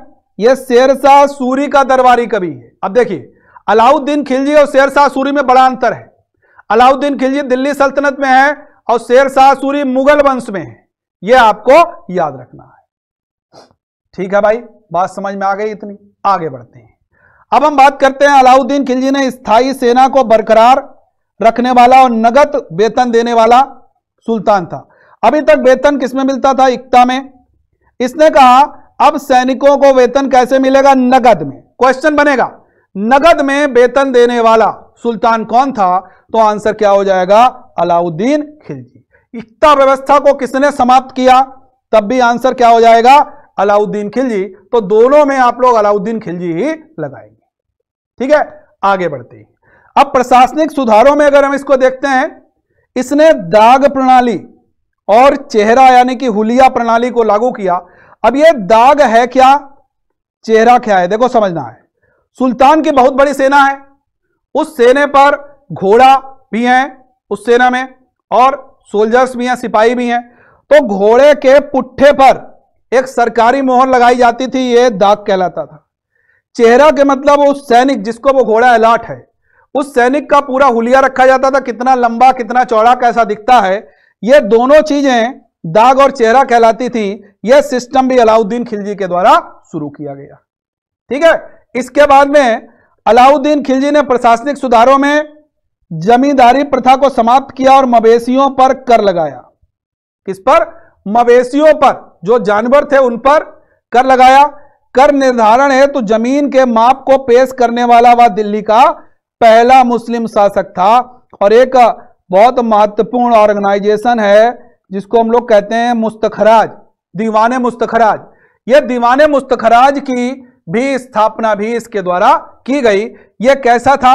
यह शेरशाह सूरी का दरबारी कवि है अब देखिए अलाउद्दीन खिलजी और शेरशाह सूरी में बड़ा अंतर है अलाउद्दीन खिलजी दिल्ली सल्तनत में है और शेरशाह सूरी मुगल वंश में है यह आपको याद रखना है ठीक है भाई बात समझ में आ गई इतनी आगे बढ़ते हैं अब हम बात करते हैं अलाउद्दीन खिलजी ने स्थायी सेना को बरकरार रखने वाला और नगद वेतन देने वाला सुल्तान था अभी तक वेतन किसमें मिलता था एकता में इसने कहा अब सैनिकों को वेतन कैसे मिलेगा नगद में क्वेश्चन बनेगा नगद में वेतन देने वाला सुल्तान कौन था तो आंसर क्या हो जाएगा अलाउद्दीन खिलजी इकता व्यवस्था को किसने समाप्त किया तब भी आंसर क्या हो जाएगा अलाउद्दीन खिलजी तो दोनों में आप लोग अलाउद्दीन खिलजी ही लगाएंगे ठीक है आगे बढ़ते अब प्रशासनिक सुधारों में अगर हम इसको देखते हैं इसने दाग प्रणाली और चेहरा यानी कि हुलिया प्रणाली को लागू किया अब ये दाग है क्या चेहरा क्या है देखो समझना है सुल्तान की बहुत बड़ी सेना है उस सेने पर घोड़ा भी है उस सेना में और सोल्जर्स भी हैं सिपाही भी हैं तो घोड़े के पुट्ठे पर एक सरकारी मोहर लगाई जाती थी ये दाग कहलाता था चेहरा के मतलब उस सैनिक जिसको वो घोड़ा अलाट है उस सैनिक का पूरा हुलिया रखा जाता था कितना लंबा कितना चौड़ा कैसा दिखता है ये दोनों चीजें दाग और चेहरा कहलाती थी यह सिस्टम भी अलाउद्दीन खिलजी के द्वारा शुरू किया गया ठीक है इसके बाद में अलाउद्दीन खिलजी ने प्रशासनिक सुधारों में जमींदारी प्रथा को समाप्त किया और मवेशियों पर कर लगाया किस पर मवेशियों पर जो जानवर थे उन पर कर लगाया कर निर्धारण है तो जमीन के माप को पेश करने वाला वह दिल्ली का पहला मुस्लिम शासक था और एक बहुत महत्वपूर्ण ऑर्गेनाइजेशन है जिसको हम लोग कहते हैं मुस्तखराज दीवाने मुस्तखराज यह दीवाने मुस्तखराज की भी स्थापना भी इसके द्वारा की गई यह कैसा था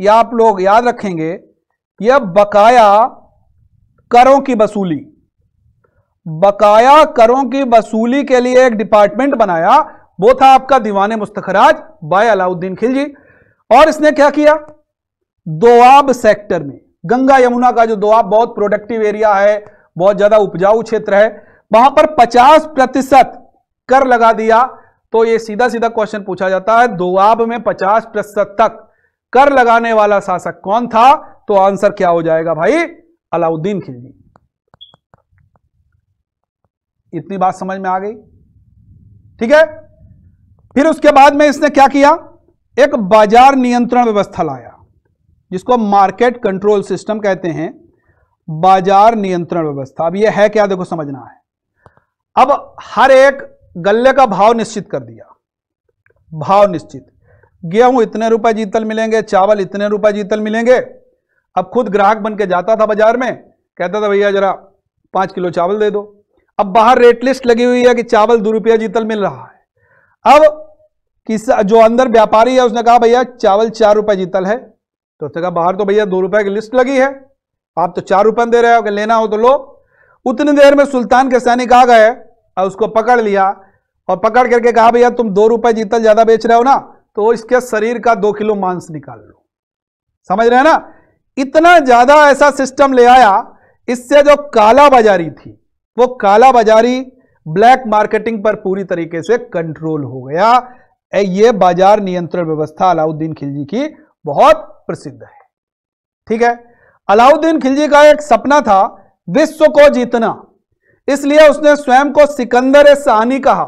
यह आप लोग याद रखेंगे यह बकाया करों की वसूली बकाया करों की वसूली के लिए एक डिपार्टमेंट बनाया वो था आपका दीवान मुस्तखराज बाय अलाउद्दीन खिलजी और इसने क्या किया दोआब सेक्टर में गंगा यमुना का जो दोआब बहुत प्रोडक्टिव एरिया है बहुत ज्यादा उपजाऊ क्षेत्र है वहां पर 50 प्रतिशत कर लगा दिया तो ये सीधा सीधा क्वेश्चन पूछा जाता है दोआब में 50 प्रतिशत तक कर लगाने वाला शासक कौन था तो आंसर क्या हो जाएगा भाई अलाउद्दीन खिलजी इतनी बात समझ में आ गई ठीक है फिर उसके बाद में इसने क्या किया एक बाजार नियंत्रण व्यवस्था लाया जिसको मार्केट कंट्रोल सिस्टम कहते हैं बाजार नियंत्रण व्यवस्था अब यह है क्या देखो समझना है अब हर एक गल्ले का भाव निश्चित कर दिया भाव निश्चित गेहूं इतने रुपए जीतल मिलेंगे चावल इतने रुपए जीतल मिलेंगे अब खुद ग्राहक बन के जाता था बाजार में कहता था भैया जरा पांच किलो चावल दे दो अब बाहर रेट लिस्ट लगी हुई है कि चावल दो रुपया जीतल मिल रहा है अब कि जो अंदर व्यापारी है उसने कहा भैया चावल चार रुपए जीतल है तो उसने कहा बाहर तो भैया दो रुपए की लिस्ट लगी है आप तो चार रुपए दे रहे हो अगर लेना हो तो लो उतनी देर में सुल्तान के सैनिक आ गए और उसको पकड़ लिया और पकड़ करके कहा भैया तुम दो रुपए जीतल ज्यादा बेच रहे हो ना तो इसके शरीर का दो किलो मांस निकाल लो समझ रहे हैं ना इतना ज्यादा ऐसा सिस्टम ले आया इससे जो काला बाजारी थी वो काला बाजारी ब्लैक मार्केटिंग पर पूरी तरीके से कंट्रोल हो गया ये बाजार नियंत्रण व्यवस्था अलाउद्दीन खिलजी की बहुत प्रसिद्ध है ठीक है अलाउद्दीन खिलजी का एक सपना था विश्व को जीतना इसलिए उसने स्वयं को सिकंदर सानी कहा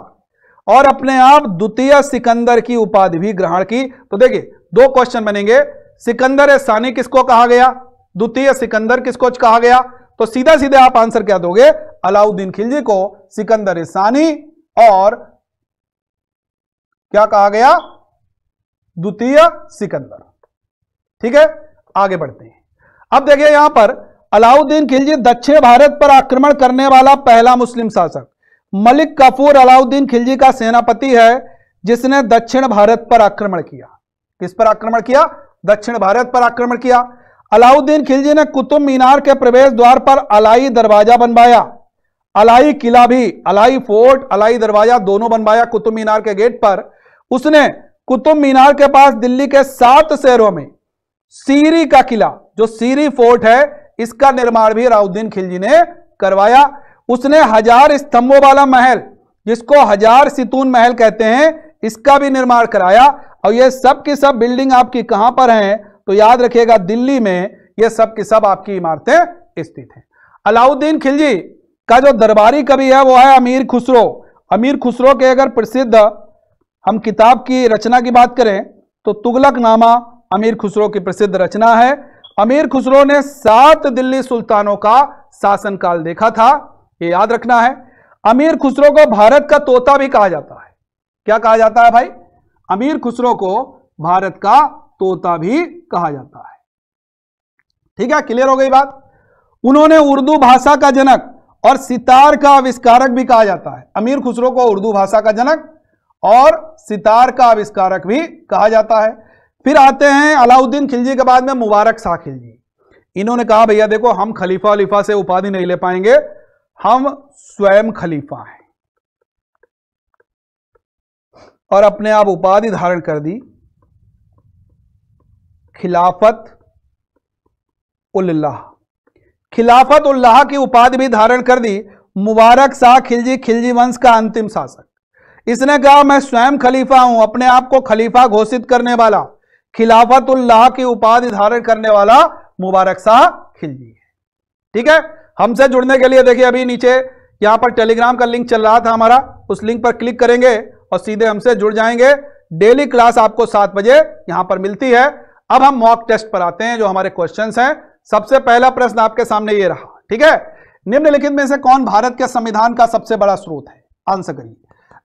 और अपने आप द्वितीय सिकंदर की उपाधि भी ग्रहण की तो देखिए दो क्वेश्चन बनेंगे सिकंदर सानी किसको कहा गया द्वितीय सिकंदर किसको कहा गया तो सीधा सीधे आप आंसर क्या दोगे अलाउद्दीन खिलजी को सिकंदर सानी और क्या कहा गया द्वितीय सिकंदर ठीक है आगे बढ़ते हैं अब देखिए यहां पर अलाउद्दीन खिलजी दक्षिण भारत पर आक्रमण करने वाला पहला मुस्लिम शासक मलिक कफूर अलाउद्दीन खिलजी का सेनापति है जिसने दक्षिण भारत पर आक्रमण किया किस पर आक्रमण किया दक्षिण भारत पर आक्रमण किया अलाउद्दीन खिलजी ने कुतुब मीनार के प्रवेश द्वार पर अलाई दरवाजा बनवाया अलाई किला भी अलाई फोर्ट अलाई दरवाजा दोनों बनवाया कुतुब मीनार के गेट पर उसने कुतुब मीनार के पास दिल्ली के सात शहरों में सीरी का किला जो सीरी फोर्ट है इसका निर्माण भी राउद्दीन खिलजी ने करवाया उसने हजार स्तंभों वाला महल जिसको हजार सितून महल कहते हैं इसका भी निर्माण कराया और ये सब की सब बिल्डिंग आपकी कहां पर हैं तो याद रखिएगा दिल्ली में ये सब की सब आपकी इमारतें स्थित हैं अलाउद्दीन खिलजी का जो दरबारी कवि है वो है अमीर खुसरो अमीर खुसरो के अगर प्रसिद्ध हम किताब की रचना की बात करें तो तुगलक नामा अमीर खुसरो की प्रसिद्ध रचना है अमीर खुसरो ने सात दिल्ली सुल्तानों का शासनकाल देखा था ये याद रखना है अमीर खुसरो को भारत का तोता भी कहा जाता है क्या कहा जाता है भाई अमीर खुसरो को भारत का तोता भी कहा जाता है ठीक है क्लियर हो गई बात उन्होंने उर्दू भाषा का जनक और सितार का आविष्कारक भी कहा जाता है अमीर खुसरो को उर्दू भाषा का जनक और सितार का आविष्कारक भी कहा जाता है फिर आते हैं अलाउद्दीन खिलजी के बाद में मुबारक शाह खिलजी इन्होंने कहा भैया देखो हम खलीफा वलीफा से उपाधि नहीं ले पाएंगे हम स्वयं खलीफा हैं और अपने आप उपाधि धारण कर दी खिलाफत उल्लाह खिलाफत उल्लाह की उपाधि भी धारण कर दी मुबारक शाह खिलजी खिलजी वंश का अंतिम शासक इसने कहा मैं स्वयं खलीफा हूं अपने आप को खलीफा घोषित करने वाला खिलाफत उल्लाह की उपाधि धारण करने वाला मुबारक शाह खिलजी है ठीक है हमसे जुड़ने के लिए देखिए अभी नीचे यहां पर टेलीग्राम का लिंक चल रहा था हमारा उस लिंक पर क्लिक करेंगे और सीधे हमसे जुड़ जाएंगे डेली क्लास आपको सात बजे यहां पर मिलती है अब हम मॉक टेस्ट पर आते हैं जो हमारे क्वेश्चंस हैं सबसे पहला प्रश्न आपके सामने ये रहा ठीक है निम्नलिखित में से कौन भारत के संविधान का सबसे बड़ा स्रोत है आंसर करिए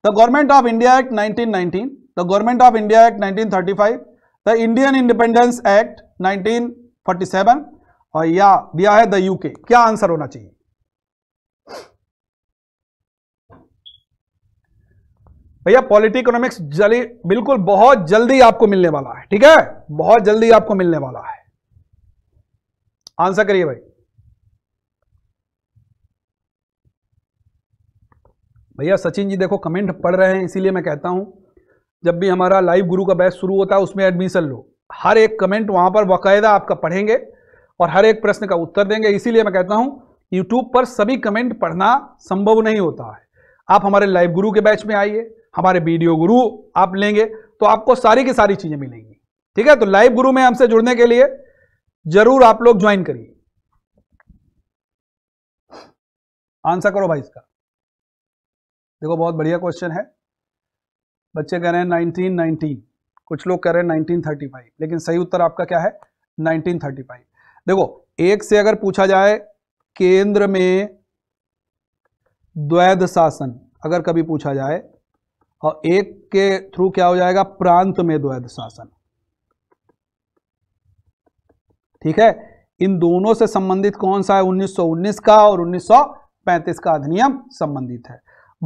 the government of India act 1919 the government of India act 1935 the Indian independence act 1947 और या दिया है द यूके क्या आंसर होना चाहिए भैया पॉलिटी इकोनॉमिक्स जल्दी बिल्कुल बहुत जल्दी आपको मिलने वाला है ठीक है बहुत जल्दी आपको मिलने वाला है आंसर करिए भाई भैया सचिन जी देखो कमेंट पढ़ रहे हैं इसीलिए मैं कहता हूं जब भी हमारा लाइव गुरु का बैच शुरू होता है उसमें एडमिशन लो हर एक कमेंट वहां पर बाकायदा आपका पढ़ेंगे और हर एक प्रश्न का उत्तर देंगे इसीलिए मैं कहता हूं यूट्यूब पर सभी कमेंट पढ़ना संभव नहीं होता है आप हमारे लाइव गुरु के बैच में आइए हमारे वीडियो गुरु आप लेंगे तो आपको सारी की सारी चीजें मिलेंगी ठीक है तो लाइव गुरु में हमसे जुड़ने के लिए जरूर आप लोग ज्वाइन करिए आंसर करो भाई इसका देखो बहुत बढ़िया क्वेश्चन है बच्चे कह रहे हैं नाइनटीन नाइनटीन कुछ लोग कह रहे हैं नाइनटीन थर्टी फाइव लेकिन सही उत्तर आपका क्या है नाइनटीन थर्टी फाइव देखो एक से अगर पूछा जाए केंद्र में द्वैध शासन अगर कभी पूछा जाए और एक के थ्रू क्या हो जाएगा प्रांत में द्वैध शासन ठीक है इन दोनों से संबंधित कौन सा है 1919 का और 1935 का अधिनियम संबंधित है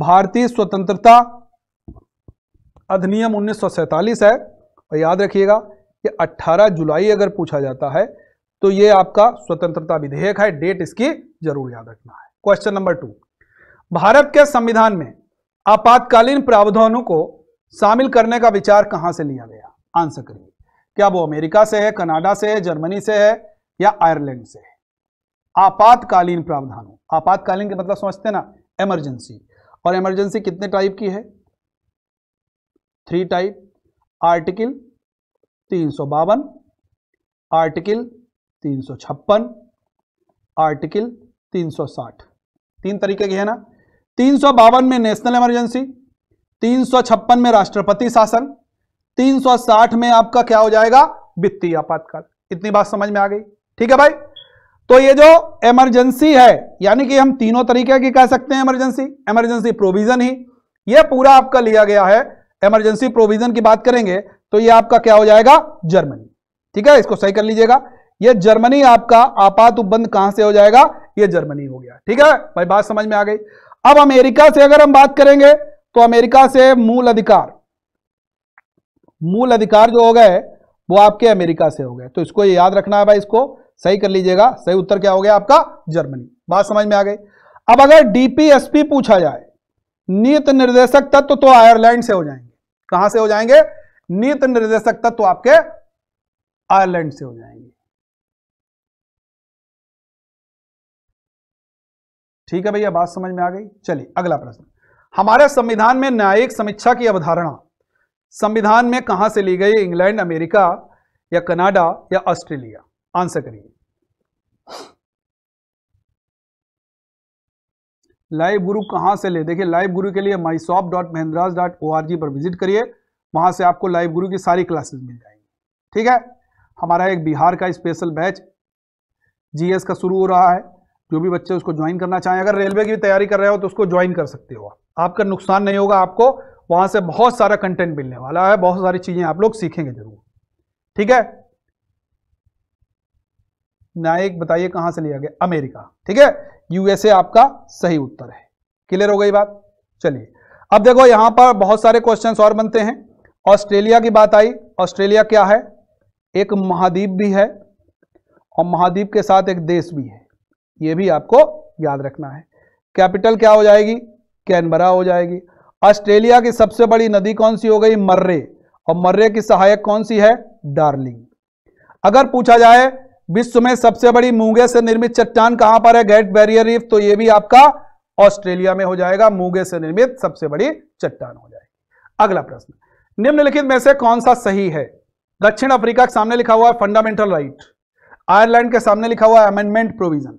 भारतीय स्वतंत्रता अधिनियम 1947 है और याद रखिएगा कि 18 जुलाई अगर पूछा जाता है तो यह आपका स्वतंत्रता विधेयक है डेट इसकी जरूर याद रखना है क्वेश्चन नंबर टू भारत के संविधान में आपातकालीन प्रावधानों को शामिल करने का विचार कहां से लिया गया आंसर करिए क्या वो अमेरिका से है कनाडा से है जर्मनी से है या आयरलैंड से है आपातकालीन प्रावधानों आपातकालीन के मतलब समझते ना इमरजेंसी और इमरजेंसी कितने टाइप की है थ्री टाइप आर्टिकल तीन सौ बावन आर्टिकल तीन सौ छप्पन आर्टिकल तीन सौ साठ तीन तरीके की है ना तीन सौ बावन में नेशनल इमरजेंसी तीन सौ छप्पन में राष्ट्रपति शासन 360 में आपका क्या हो जाएगा वित्तीय आपातकाल इतनी बात समझ में आ गई ठीक है भाई तो ये जो इमरजेंसी है यानी कि हम तीनों तरीके की कह सकते हैं इमरजेंसी इमरजेंसी प्रोविजन ही ये पूरा आपका लिया गया है इमरजेंसी प्रोविजन की बात करेंगे तो ये आपका क्या हो जाएगा जर्मनी ठीक है इसको सही कर लीजिएगा ये जर्मनी आपका आपात उपबंध कहां से हो जाएगा ये जर्मनी हो गया ठीक है भाई बात समझ में आ गई अब अमेरिका से अगर हम बात करेंगे तो अमेरिका से मूल अधिकार मूल अधिकार जो हो गए वो आपके अमेरिका से हो गए तो इसको ये याद रखना है भाई इसको सही कर लीजिएगा सही उत्तर क्या हो गया आपका जर्मनी बात समझ में आ गई अब अगर डीपीएसपी पूछा जाए नियत निर्देशक तत्व तो, तो आयरलैंड से हो जाएंगे कहां से हो जाएंगे नियत निर्देशक तत्व तो आपके आयरलैंड से हो जाएंगे ठीक है भैया बात समझ में आ गई चलिए अगला प्रश्न हमारे संविधान में न्यायिक समीक्षा की अवधारणा संविधान में कहां से ली गई इंग्लैंड अमेरिका या कनाडा या ऑस्ट्रेलिया आंसर करिए लाइव गुरु कहां से ले देखिए लाइव गुरु के लिए my dot Mahendras dot O R G पर विजिट करिए वहां से आपको लाइव गुरु की सारी क्लासेस मिल जाएंगी ठीक है हमारा एक बिहार का स्पेशल बैच जीएस का शुरू हो रहा है जो भी बच्चे उसको ज्वाइन करना चाहें अगर रेलवे की तैयारी कर रहे हो तो उसको ज्वाइन कर सकते हो आपका नुकसान नहीं होगा आपको वहाँ से बहुत सारा कंटेंट मिलने वाला है बहुत सारी चीज़ें आप लोग सीखेंगे जरूर ठीक है नायक बताइए कहाँ से लिया गया अमेरिका ठीक है यूएसए आपका सही उत्तर है क्लियर हो गई बात चलिए अब देखो यहाँ पर बहुत सारे क्वेश्चन और बनते हैं ऑस्ट्रेलिया की बात आई ऑस्ट्रेलिया क्या है एक महाद्वीप भी है और महाद्वीप के साथ एक देश भी है ये भी आपको याद रखना है कैपिटल क्या हो जाएगी कैनबरा हो जाएगी ऑस्ट्रेलिया की सबसे बड़ी नदी कौन सी हो गई मर्रे और मर्रे की सहायक कौन सी है डार्लिंग अगर पूछा जाए विश्व में सबसे बड़ी मूंगे से निर्मित चट्टान कहां पर है गेट बैरियर रीफ तो यह भी आपका ऑस्ट्रेलिया में हो जाएगा मूंगे से निर्मित सबसे बड़ी चट्टान हो जाएगी अगला प्रश्न निम्नलिखित में से कौन सा सही है दक्षिण अफ्रीका के सामने लिखा हुआ है फंडामेंटल राइट आयरलैंड के सामने लिखा हुआ है अमेंडमेंट प्रोविजन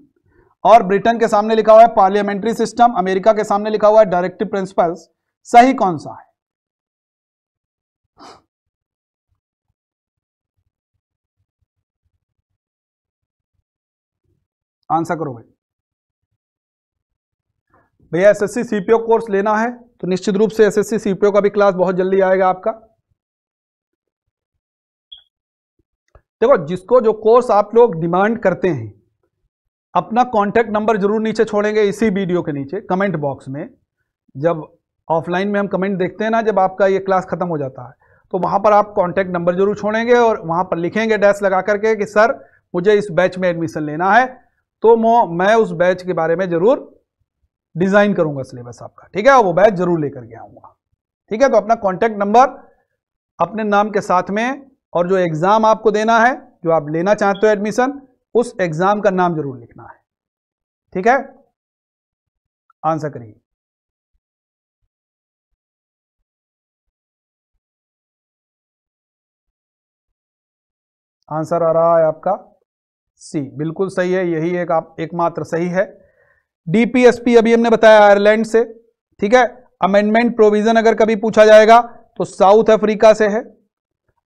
और ब्रिटेन के सामने लिखा हुआ है पार्लियामेंट्री सिस्टम अमेरिका के सामने लिखा हुआ है डायरेक्टिव प्रिंसिपल्स सही कौन सा है आंसर करो भाई भैया एसएससी सीपीओ कोर्स लेना है तो निश्चित रूप से एसएससी सीपीओ का भी क्लास बहुत जल्दी आएगा आपका देखो जिसको जो कोर्स आप लोग डिमांड करते हैं अपना कॉन्टैक्ट नंबर जरूर नीचे छोड़ेंगे इसी वीडियो के नीचे कमेंट बॉक्स में जब ऑफलाइन में हम कमेंट देखते हैं ना जब आपका ये क्लास खत्म हो जाता है तो वहाँ पर आप कॉन्टैक्ट नंबर जरूर छोड़ेंगे और वहाँ पर लिखेंगे डैश लगा करके कि सर मुझे इस बैच में एडमिशन लेना है तो मैं उस बैच के बारे में ज़रूर डिज़ाइन करूंगा सिलेबस आपका ठीक है वो बैच ज़रूर लेकर के आऊंगा ठीक है तो अपना कॉन्टैक्ट नंबर अपने नाम के साथ में और जो एग्ज़ाम आपको देना है जो आप लेना चाहते हो एडमिशन उस एग्ज़ाम का नाम ज़रूर लिखना है ठीक है आंसर करिए आंसर आ रहा है आपका सी बिल्कुल सही है यही एक आप एकमात्र सही है डीपीएसपी अभी हमने बताया आयरलैंड से ठीक है अमेंडमेंट प्रोविजन अगर कभी पूछा जाएगा तो साउथ अफ्रीका से है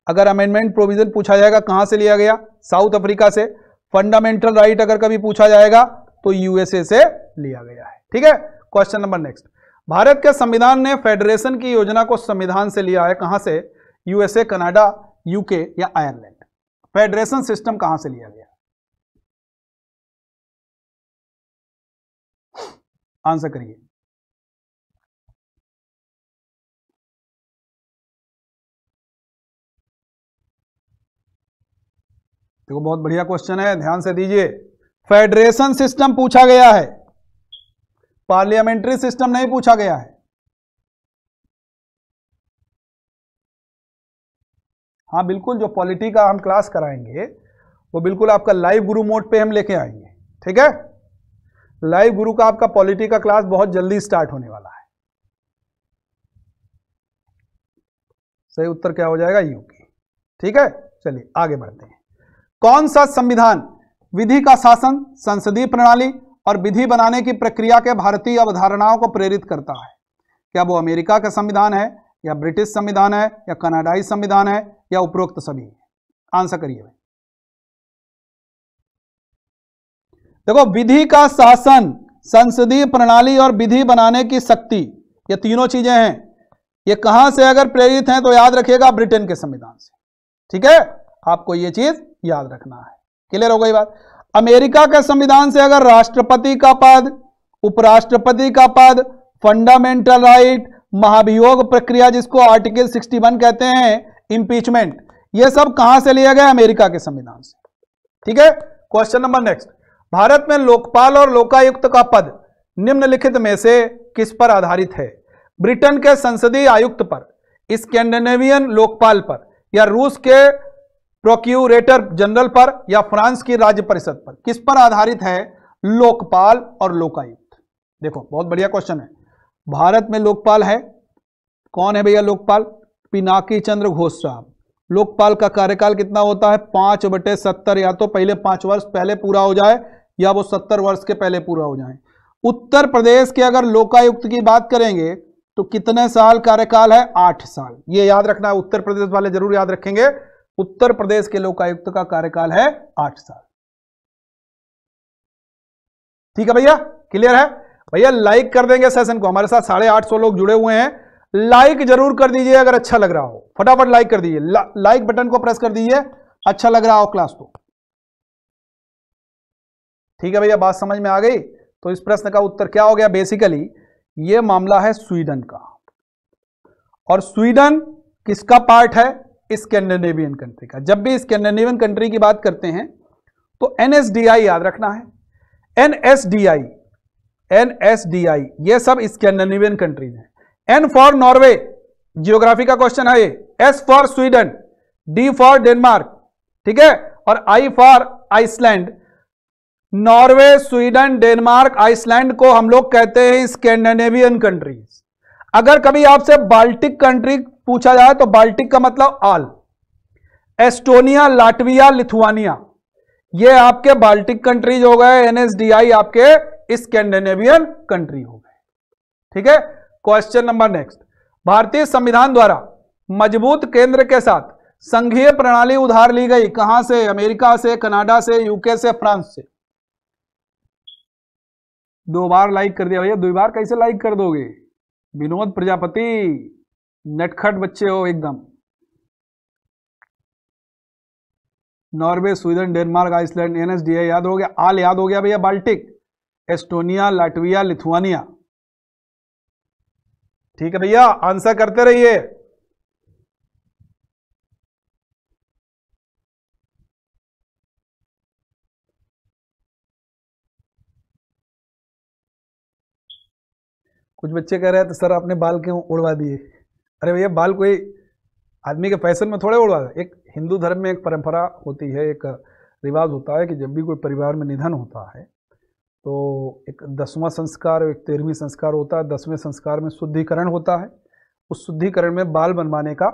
अगर अमेंडमेंट प्रोविजन पूछा जाएगा कहां से लिया गया साउथ अफ्रीका से फंडामेंटल राइट अगर कभी पूछा जाएगा तो यूएसए से लिया गया है ठीक है क्वेश्चन नंबर नेक्स्ट भारत के संविधान ने फेडरेशन की योजना को संविधान से लिया है कहां से यूएसए कनाडा यूके या आयरलैंड फेडरेशन सिस्टम कहां से लिया गया आंसर करिए देखो बहुत बढ़िया क्वेश्चन है ध्यान से दीजिए फेडरेशन सिस्टम पूछा गया है पार्लियामेंट्री सिस्टम नहीं पूछा गया है हाँ बिल्कुल जो पॉलिटी का हम क्लास कराएंगे वो बिल्कुल आपका लाइव गुरु मोड पे हम लेके आएंगे ठीक है लाइव गुरु का आपका पॉलिटी का क्लास बहुत जल्दी स्टार्ट होने वाला है सही उत्तर क्या हो जाएगा यूपी ठीक है चलिए आगे बढ़ते हैं कौन सा संविधान विधि का शासन संसदीय प्रणाली और विधि बनाने की प्रक्रिया के भारतीय अवधारणाओं को प्रेरित करता है क्या वो अमेरिका का संविधान है या ब्रिटिश संविधान है या कनाडाई संविधान है या उपरोक्त सभी आंसर करिए भाई देखो विधि का शासन संसदीय प्रणाली और विधि बनाने की शक्ति ये तीनों चीजें हैं ये कहां से अगर प्रेरित हैं तो याद रखिएगा ब्रिटेन के संविधान से ठीक है आपको यह चीज याद रखना है क्लियर हो गई बात अमेरिका के संविधान से अगर राष्ट्रपति का पद उपराष्ट्रपति का पद फंडामेंटल राइट महाभियोग प्रक्रिया जिसको आर्टिकल 61 कहते हैं इंपीचमेंट ये सब कहां से लिया गया अमेरिका के संविधान से ठीक है क्वेश्चन नंबर नेक्स्ट भारत में लोकपाल और लोकायुक्त का पद निम्नलिखित में से किस पर आधारित है ब्रिटेन के संसदीय आयुक्त पर स्कैंडिनेवियन लोकपाल पर या रूस के प्रोक्यूरेटर जनरल पर या फ्रांस की राज्य परिषद पर किस पर आधारित है लोकपाल और लोकायुक्त देखो बहुत बढ़िया क्वेश्चन है भारत में लोकपाल है कौन है भैया लोकपाल पिनाकी चंद्र घोष साहब लोकपाल का कार्यकाल कितना होता है पांच बटे सत्तर या तो पहले पांच वर्ष पहले पूरा हो जाए या वो सत्तर वर्ष के पहले पूरा हो जाए उत्तर प्रदेश के अगर लोकायुक्त की बात करेंगे तो कितने साल कार्यकाल है आठ साल ये याद रखना है उत्तर प्रदेश वाले जरूर याद रखेंगे उत्तर प्रदेश के लोकायुक्त का कार्यकाल है आठ साल ठीक है भैया क्लियर है भैया लाइक कर देंगे सेशन को हमारे साथ साढ़े आठ सौ लोग जुड़े हुए हैं लाइक जरूर कर दीजिए अगर अच्छा लग रहा हो फटाफट लाइक कर दीजिए ला, लाइक बटन को प्रेस कर दीजिए अच्छा लग रहा हो क्लास तो ठीक है भैया बात समझ में आ गई तो इस प्रश्न का उत्तर क्या हो गया बेसिकली ये मामला है स्वीडन का और स्वीडन किसका पार्ट है स्कैंडिनेवियन कंट्री का जब भी स्कैंडिनेवियन कंट्री की बात करते हैं तो एनएसडीआई याद रखना है NSDI N S D I ये सब स्कैंडिनेवियन कंट्रीज हैं एन फॉर नॉर्वे जियोग्राफी का क्वेश्चन है ये S for Sweden D for Denmark ठीक है और I for Iceland Norway Sweden Denmark Iceland को हम लोग कहते हैं स्कैंडिनेवियन कंट्रीज अगर कभी आपसे बाल्टिक कंट्री पूछा जाए तो बाल्टिक का मतलब आल एस्टोनिया लाटविया लिथुआनिया ये आपके बाल्टिक कंट्रीज हो गए एनएसडीआई आपके स्कैंडिनेवियन कंट्री हो गए ठीक है क्वेश्चन नंबर नेक्स्ट भारतीय संविधान द्वारा मजबूत केंद्र के साथ संघीय प्रणाली उधार ली गई कहां से अमेरिका से कनाडा से यूके से फ्रांस से दो बार लाइक कर दिया भैया दो बार कैसे लाइक कर दोगे विनोद प्रजापति नटखट बच्चे हो एकदम Norway Sweden Denmark Iceland NSDA याद हो गया आल याद हो गया भैया बाल्टिक एस्टोनिया लाटविया लिथुआनिया ठीक है भैया आंसर करते रहिए कुछ बच्चे कह रहे हैं तो सर आपने बाल क्यों उड़वा दिए अरे भैया बाल कोई आदमी के फैशन में थोड़े उड़वा एक हिंदू धर्म में एक परंपरा होती है एक रिवाज होता है कि जब भी कोई परिवार में निधन होता है तो एक दसवां संस्कार एक तेरहवीं संस्कार होता है दसवें संस्कार में शुद्धिकरण होता है उस शुद्धिकरण में बाल बनवाने का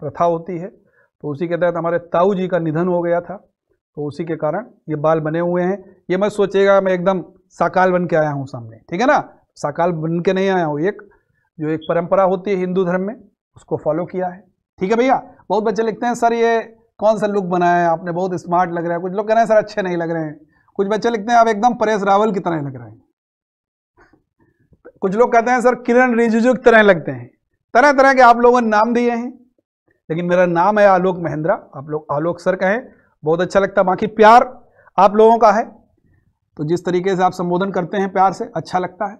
प्रथा होती है तो उसी के तहत हमारे ताऊ जी का निधन हो गया था तो उसी के कारण ये बाल बने हुए हैं ये मत सोचेगा मैं एकदम साकाल बन के आया हूँ सामने ठीक है ना साकाल बन के नहीं आया हूँ एक जो एक परंपरा होती है हिंदू धर्म में उसको फॉलो किया है ठीक है भैया बहुत बच्चे लिखते हैं सर ये कौन सा लुक बनाया है आपने बहुत स्मार्ट लग रहा है कुछ लोग कह रहे हैं सर अच्छे नहीं लग रहे हैं कुछ बच्चे लिखते हैं आप एकदम परेश रावल की तरह लग रहे हैं कुछ लोग कहते हैं सर किरण रिजिजू की तरह लगते हैं तरह तरह के आप लोगों ने नाम दिए हैं लेकिन मेरा नाम है आलोक महेंद्रा आप लोग आलोक सर कहें है बहुत अच्छा लगता है बाकी प्यार आप लोगों का है तो जिस तरीके से आप संबोधन करते हैं प्यार से अच्छा लगता है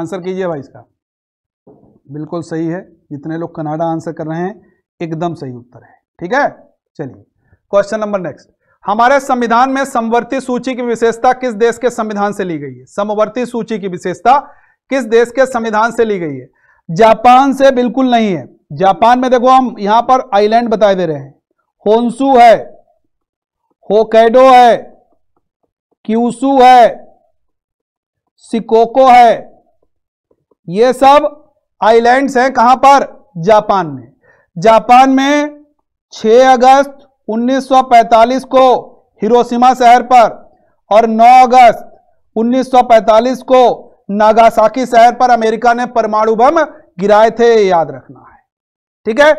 आंसर कीजिए भाई इसका बिल्कुल सही है जितने लोग कनाडा आंसर कर रहे हैं एकदम सही उत्तर है ठीक है चलिए क्वेश्चन नंबर नेक्स्ट हमारे संविधान में समवर्ती सूची की विशेषता किस देश के संविधान से ली गई है समवर्ती सूची की विशेषता किस देश के संविधान से ली गई है जापान से बिल्कुल नहीं है जापान में देखो हम यहां पर आइलैंड बताए दे रहे हैं होन्सू है होकेडो है क्यूसू है सिकोको है ये सब आइलैंड्स हैं कहां पर जापान में जापान में 6 अगस्त 1945 को हिरोशिमा शहर पर और 9 अगस्त 1945 को नागासाकी शहर पर अमेरिका ने परमाणु बम गिराए थे याद रखना है ठीक है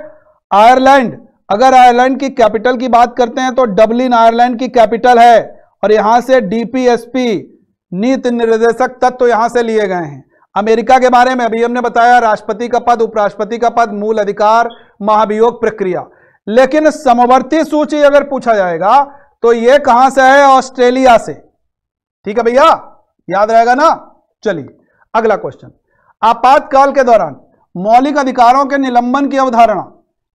आयरलैंड अगर आयरलैंड की कैपिटल की बात करते हैं तो डबलिन आयरलैंड की कैपिटल है और यहां से डीपीएसपी नीति निर्देशक तत्व तो यहां से लिए गए हैं अमेरिका के बारे में अभी हमने बताया राष्ट्रपति का पद उपराष्ट्रपति का पद मूल अधिकार महाभियोग प्रक्रिया लेकिन समवर्ती सूची अगर पूछा जाएगा तो यह कहां से है ऑस्ट्रेलिया से ठीक है भैया याद रहेगा ना चलिए अगला क्वेश्चन आपातकाल के दौरान मौलिक अधिकारों के निलंबन की अवधारणा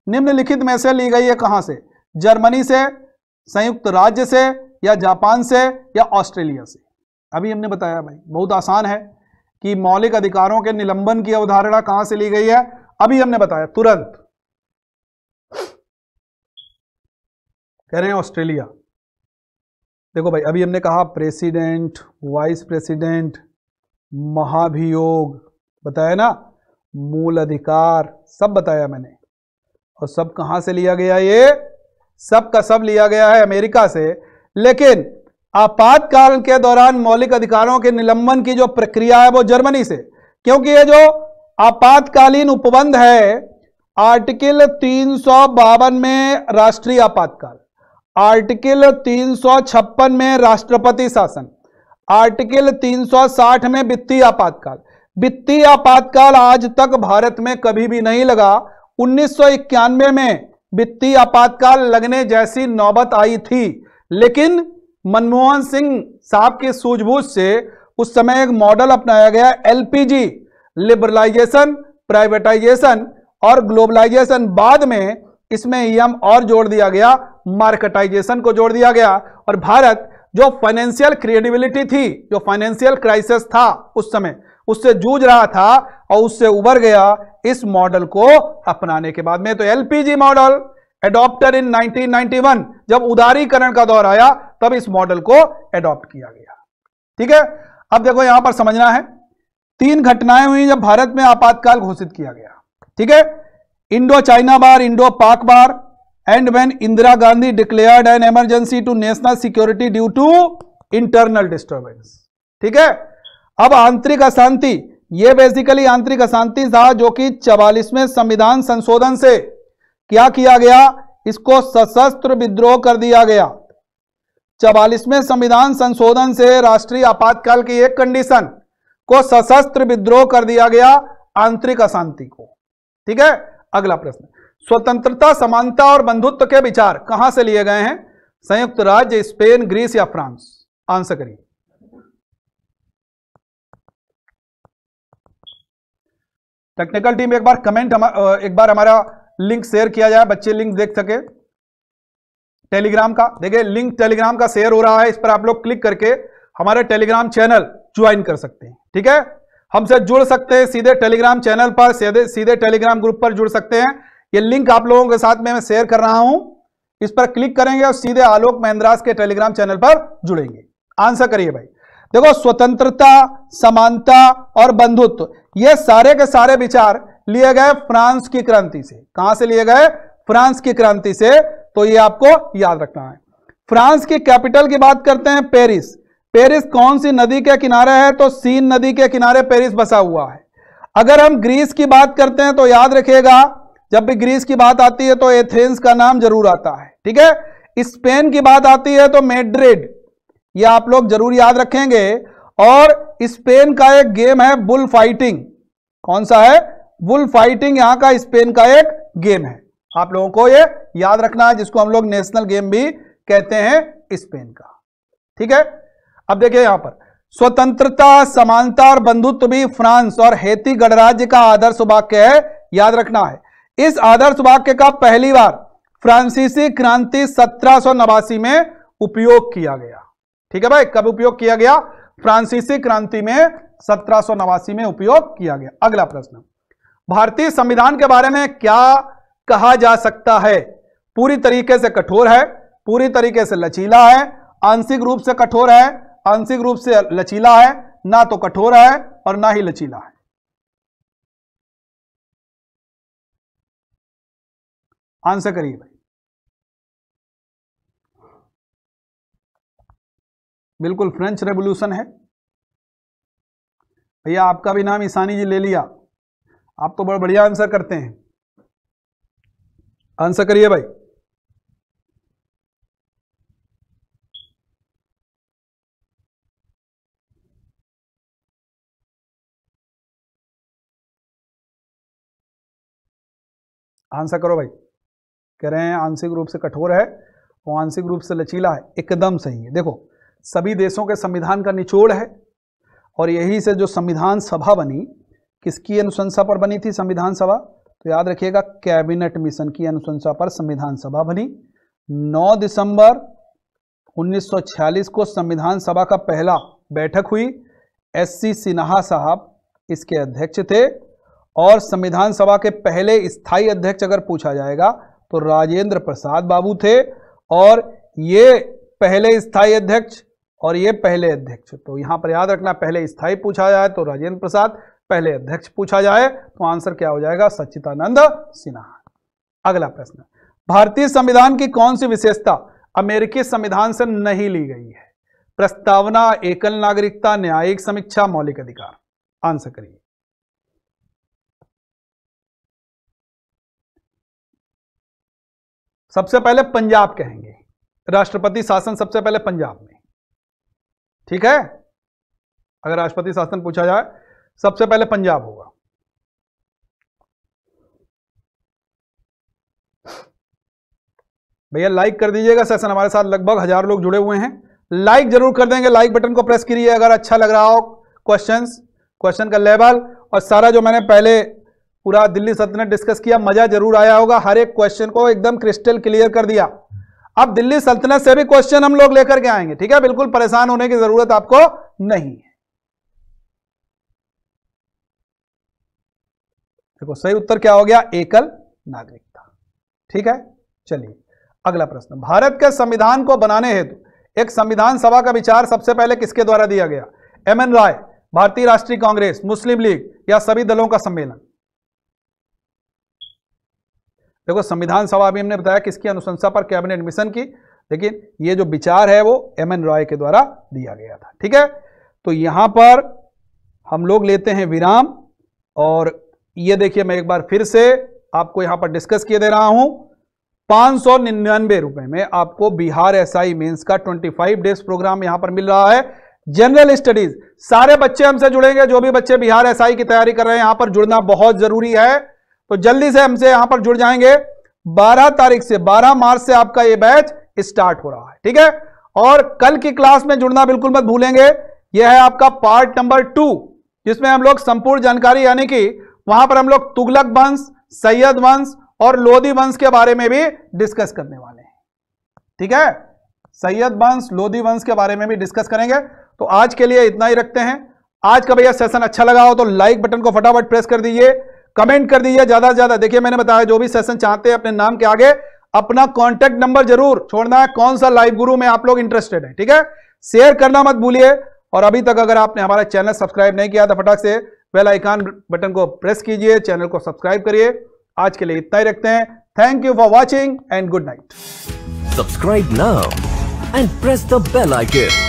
निम्नलिखित में से ली गई है कहां से जर्मनी से संयुक्त राज्य से या जापान से या ऑस्ट्रेलिया से अभी हमने बताया भाई बहुत आसान है कि मौलिक अधिकारों के निलंबन की अवधारणा कहां से ली गई है अभी हमने बताया तुरंत कह रहे हैं ऑस्ट्रेलिया देखो भाई अभी हमने कहा प्रेसिडेंट वाइस प्रेसिडेंट महाभियोग बताया ना मूल अधिकार सब बताया मैंने और सब कहां से लिया गया ये सब का सब लिया गया है अमेरिका से लेकिन आपातकाल के दौरान मौलिक अधिकारों के निलंबन की जो प्रक्रिया है वो जर्मनी से क्योंकि ये जो आपातकालीन उपबंध है आर्टिकल तीन में राष्ट्रीय आपातकाल आर्टिकल 356 में राष्ट्रपति शासन आर्टिकल 360 में वित्तीय आपातकाल वित्तीय आपातकाल आज तक भारत में कभी भी नहीं लगा उन्नीस में वित्तीय आपातकाल लगने जैसी नौबत आई थी लेकिन मनमोहन सिंह साहब की सूझबूझ से उस समय एक मॉडल अपनाया गया एलपीजी लिबरलाइजेशन प्राइवेटाइजेशन और ग्लोबलाइजेशन बाद में इसमें ईएम और जोड़ दिया गया मार्केटाइजेशन को जोड़ दिया गया और भारत जो फाइनेंशियल क्रेडिबिलिटी थी जो फाइनेंशियल क्राइसिस था उस समय उससे जूझ रहा था और उससे उबर गया इस मॉडल को अपनाने के बाद में तो एलपीजी मॉडल एडॉप्टर इन 1991 जब उदारीकरण का दौर आया तब इस मॉडल को एडॉप्ट किया गया ठीक है अब देखो यहां पर समझना है तीन घटनाएं हुई जब भारत में आपातकाल घोषित किया गया ठीक है Indo China war Indo Pak war and when Indira Gandhi declared an emergency to national security due to internal disturbance ठीक है अब आंतरिक अशांति ये बेसिकली आंतरिक अशांति था जो कि चवालीसवें संविधान संशोधन से क्या किया गया इसको सशस्त्र विद्रोह कर दिया गया चवालीसवें संविधान संशोधन से राष्ट्रीय आपातकाल की एक कंडीशन को सशस्त्र विद्रोह कर दिया गया आंतरिक अशांति को ठीक है अगला प्रश्न स्वतंत्रता समानता और बंधुत्व के विचार कहां से लिए गए हैं संयुक्त राज्य स्पेन ग्रीस या फ्रांस आंसर करिए टेक्निकल टीम एक बार कमेंट हम एक बार हमारा लिंक शेयर किया जाए बच्चे लिंक देख सके टेलीग्राम का देखिए लिंक टेलीग्राम का शेयर हो रहा है इस पर आप लोग क्लिक करके हमारे टेलीग्राम चैनल ज्वाइन कर सकते हैं ठीक है हमसे जुड़ सकते हैं सीधे टेलीग्राम चैनल पर सीधे सीधे टेलीग्राम ग्रुप पर जुड़ सकते हैं ये लिंक आप लोगों के साथ में मैं शेयर कर रहा हूं इस पर क्लिक करेंगे और सीधे आलोक महेंद्रास के टेलीग्राम चैनल पर जुड़ेंगे आंसर करिए भाई देखो स्वतंत्रता समानता और बंधुत्व ये सारे के सारे विचार लिए गए फ्रांस की क्रांति से कहां से लिए गए फ्रांस की क्रांति से तो ये आपको याद रखना है फ्रांस की कैपिटल की बात करते हैं पेरिस पेरिस कौन सी नदी के किनारे है तो सीन नदी के किनारे पेरिस बसा हुआ है अगर हम ग्रीस की बात करते हैं तो याद रखिएगा जब भी ग्रीस की बात आती है तो एथेंस का नाम जरूर आता है ठीक है स्पेन की बात आती है तो मेड्रिड ये आप लोग जरूर याद रखेंगे और स्पेन का एक गेम है बुल फाइटिंग कौन सा है बुल फाइटिंग यहां का स्पेन का एक गेम है आप लोगों को ये याद रखना है जिसको हम लोग नेशनल गेम भी कहते हैं स्पेन का ठीक है अब देखिए यहां पर स्वतंत्रता समानता और बंधुत्व भी फ्रांस और हेती गणराज्य का आदर्श वाक्य है याद रखना है इस आदर्श वाक्य का पहली बार फ्रांसीसी क्रांति सत्रह में उपयोग किया गया ठीक है भाई कब उपयोग किया गया फ्रांसीसी क्रांति में सत्रह में उपयोग किया गया अगला प्रश्न भारतीय संविधान के बारे में क्या कहा जा सकता है पूरी तरीके से कठोर है पूरी तरीके से लचीला है आंशिक रूप से कठोर है आंशिक रूप से लचीला है ना तो कठोर है और ना ही लचीला है आंसर करिए भाई बिल्कुल फ्रेंच रेवोल्यूशन है भैया आपका भी नाम ईसानी जी ले लिया आप तो बड़ा बढ़िया आंसर करते हैं आंसर करिए भाई आंसर करो भाई कह रहे हैं आंशिक रूप से कठोर है और आंशिक रूप से लचीला है एकदम सही है देखो सभी देशों के संविधान का निचोड़ है और यही से जो संविधान सभा बनी किसकी अनुशंसा पर बनी थी संविधान सभा तो याद रखिएगा कैबिनेट मिशन की अनुशंसा पर संविधान सभा बनी 9 दिसंबर 1946 को संविधान सभा का पहला बैठक हुई एस सी सिन्हा साहब इसके अध्यक्ष थे और संविधान सभा के पहले स्थायी अध्यक्ष अगर पूछा जाएगा तो राजेंद्र प्रसाद बाबू थे और ये पहले स्थायी अध्यक्ष और ये पहले अध्यक्ष तो यहां पर याद रखना पहले स्थायी पूछा जाए तो राजेंद्र प्रसाद पहले अध्यक्ष पूछा जाए तो आंसर क्या हो जाएगा सच्चिदानंद सिन्हा अगला प्रश्न भारतीय संविधान की कौन सी विशेषता अमेरिकी संविधान से नहीं ली गई है प्रस्तावना एकल नागरिकता न्यायिक समीक्षा मौलिक अधिकार आंसर करिए सबसे पहले पंजाब कहेंगे राष्ट्रपति शासन सबसे पहले पंजाब में ठीक है अगर राष्ट्रपति शासन पूछा जाए सबसे पहले पंजाब होगा भैया लाइक कर दीजिएगा सेशन हमारे साथ लगभग हजार लोग जुड़े हुए हैं लाइक जरूर कर देंगे लाइक बटन को प्रेस करिए अगर अच्छा लग रहा हो क्वेश्चंस क्वेश्चन का लेवल और सारा जो मैंने पहले पूरा दिल्ली सल्तनत डिस्कस किया मजा जरूर आया होगा हर एक क्वेश्चन को एकदम क्रिस्टल क्लियर कर दिया अब दिल्ली सल्तनत से भी क्वेश्चन हम लोग लेकर के आएंगे ठीक है बिल्कुल परेशान होने की जरूरत आपको नहीं है देखो सही उत्तर क्या हो गया एकल नागरिकता ठीक है चलिए अगला प्रश्न भारत के संविधान को बनाने हेतु एक संविधान सभा का विचार सबसे पहले किसके द्वारा दिया गया एम एन राय भारतीय राष्ट्रीय कांग्रेस मुस्लिम लीग या सभी दलों का सम्मेलन देखो संविधान सभा भी हमने बताया किसकी अनुशंसा पर कैबिनेट मिशन की लेकिन ये जो विचार है वो एम एन रॉय के द्वारा दिया गया था ठीक है तो यहां पर हम लोग लेते हैं विराम और ये देखिए मैं एक बार फिर से आपको यहां पर डिस्कस किए दे रहा हूं पांच सौ निन्यानवे रुपए में आपको बिहार एसआई मेंस का 25 डेज प्रोग्राम यहां पर मिल रहा है जनरल स्टडीज सारे बच्चे हमसे जुड़ेंगे जो भी बच्चे बिहार एसआई की तैयारी कर रहे हैं यहां पर जुड़ना बहुत जरूरी है तो जल्दी से हमसे यहां पर जुड़ जाएंगे 12 तारीख से 12 मार्च से आपका ये बैच स्टार्ट हो रहा है ठीक है और कल की क्लास में जुड़ना बिल्कुल मत भूलेंगे यह है आपका पार्ट नंबर टू जिसमें हम लोग संपूर्ण जानकारी यानी कि वहां पर हम लोग तुगलक वंश सैयद वंश और लोधी वंश के बारे में भी डिस्कस करने वाले हैं ठीक है सैयद वंश लोधी वंश के बारे में भी डिस्कस करेंगे तो आज के लिए इतना ही रखते हैं आज का भैया सेशन अच्छा लगा हो तो लाइक बटन को फटाफट प्रेस कर दीजिए कमेंट कर दीजिए ज्यादा से ज्यादा देखिए मैंने बताया जो भी सेशन चाहते हैं अपने नाम के आगे अपना कॉन्टैक्ट नंबर जरूर छोड़ना है कौन सा लाइव गुरु में आप लोग इंटरेस्टेड है ठीक है शेयर करना मत भूलिए और अभी तक अगर आपने हमारा चैनल सब्सक्राइब नहीं किया तो फटाक से बेल आइकान बटन को प्रेस कीजिए चैनल को सब्सक्राइब करिए आज के लिए इतना ही रखते हैं thank you for watching and good night subscribe now and press the bell icon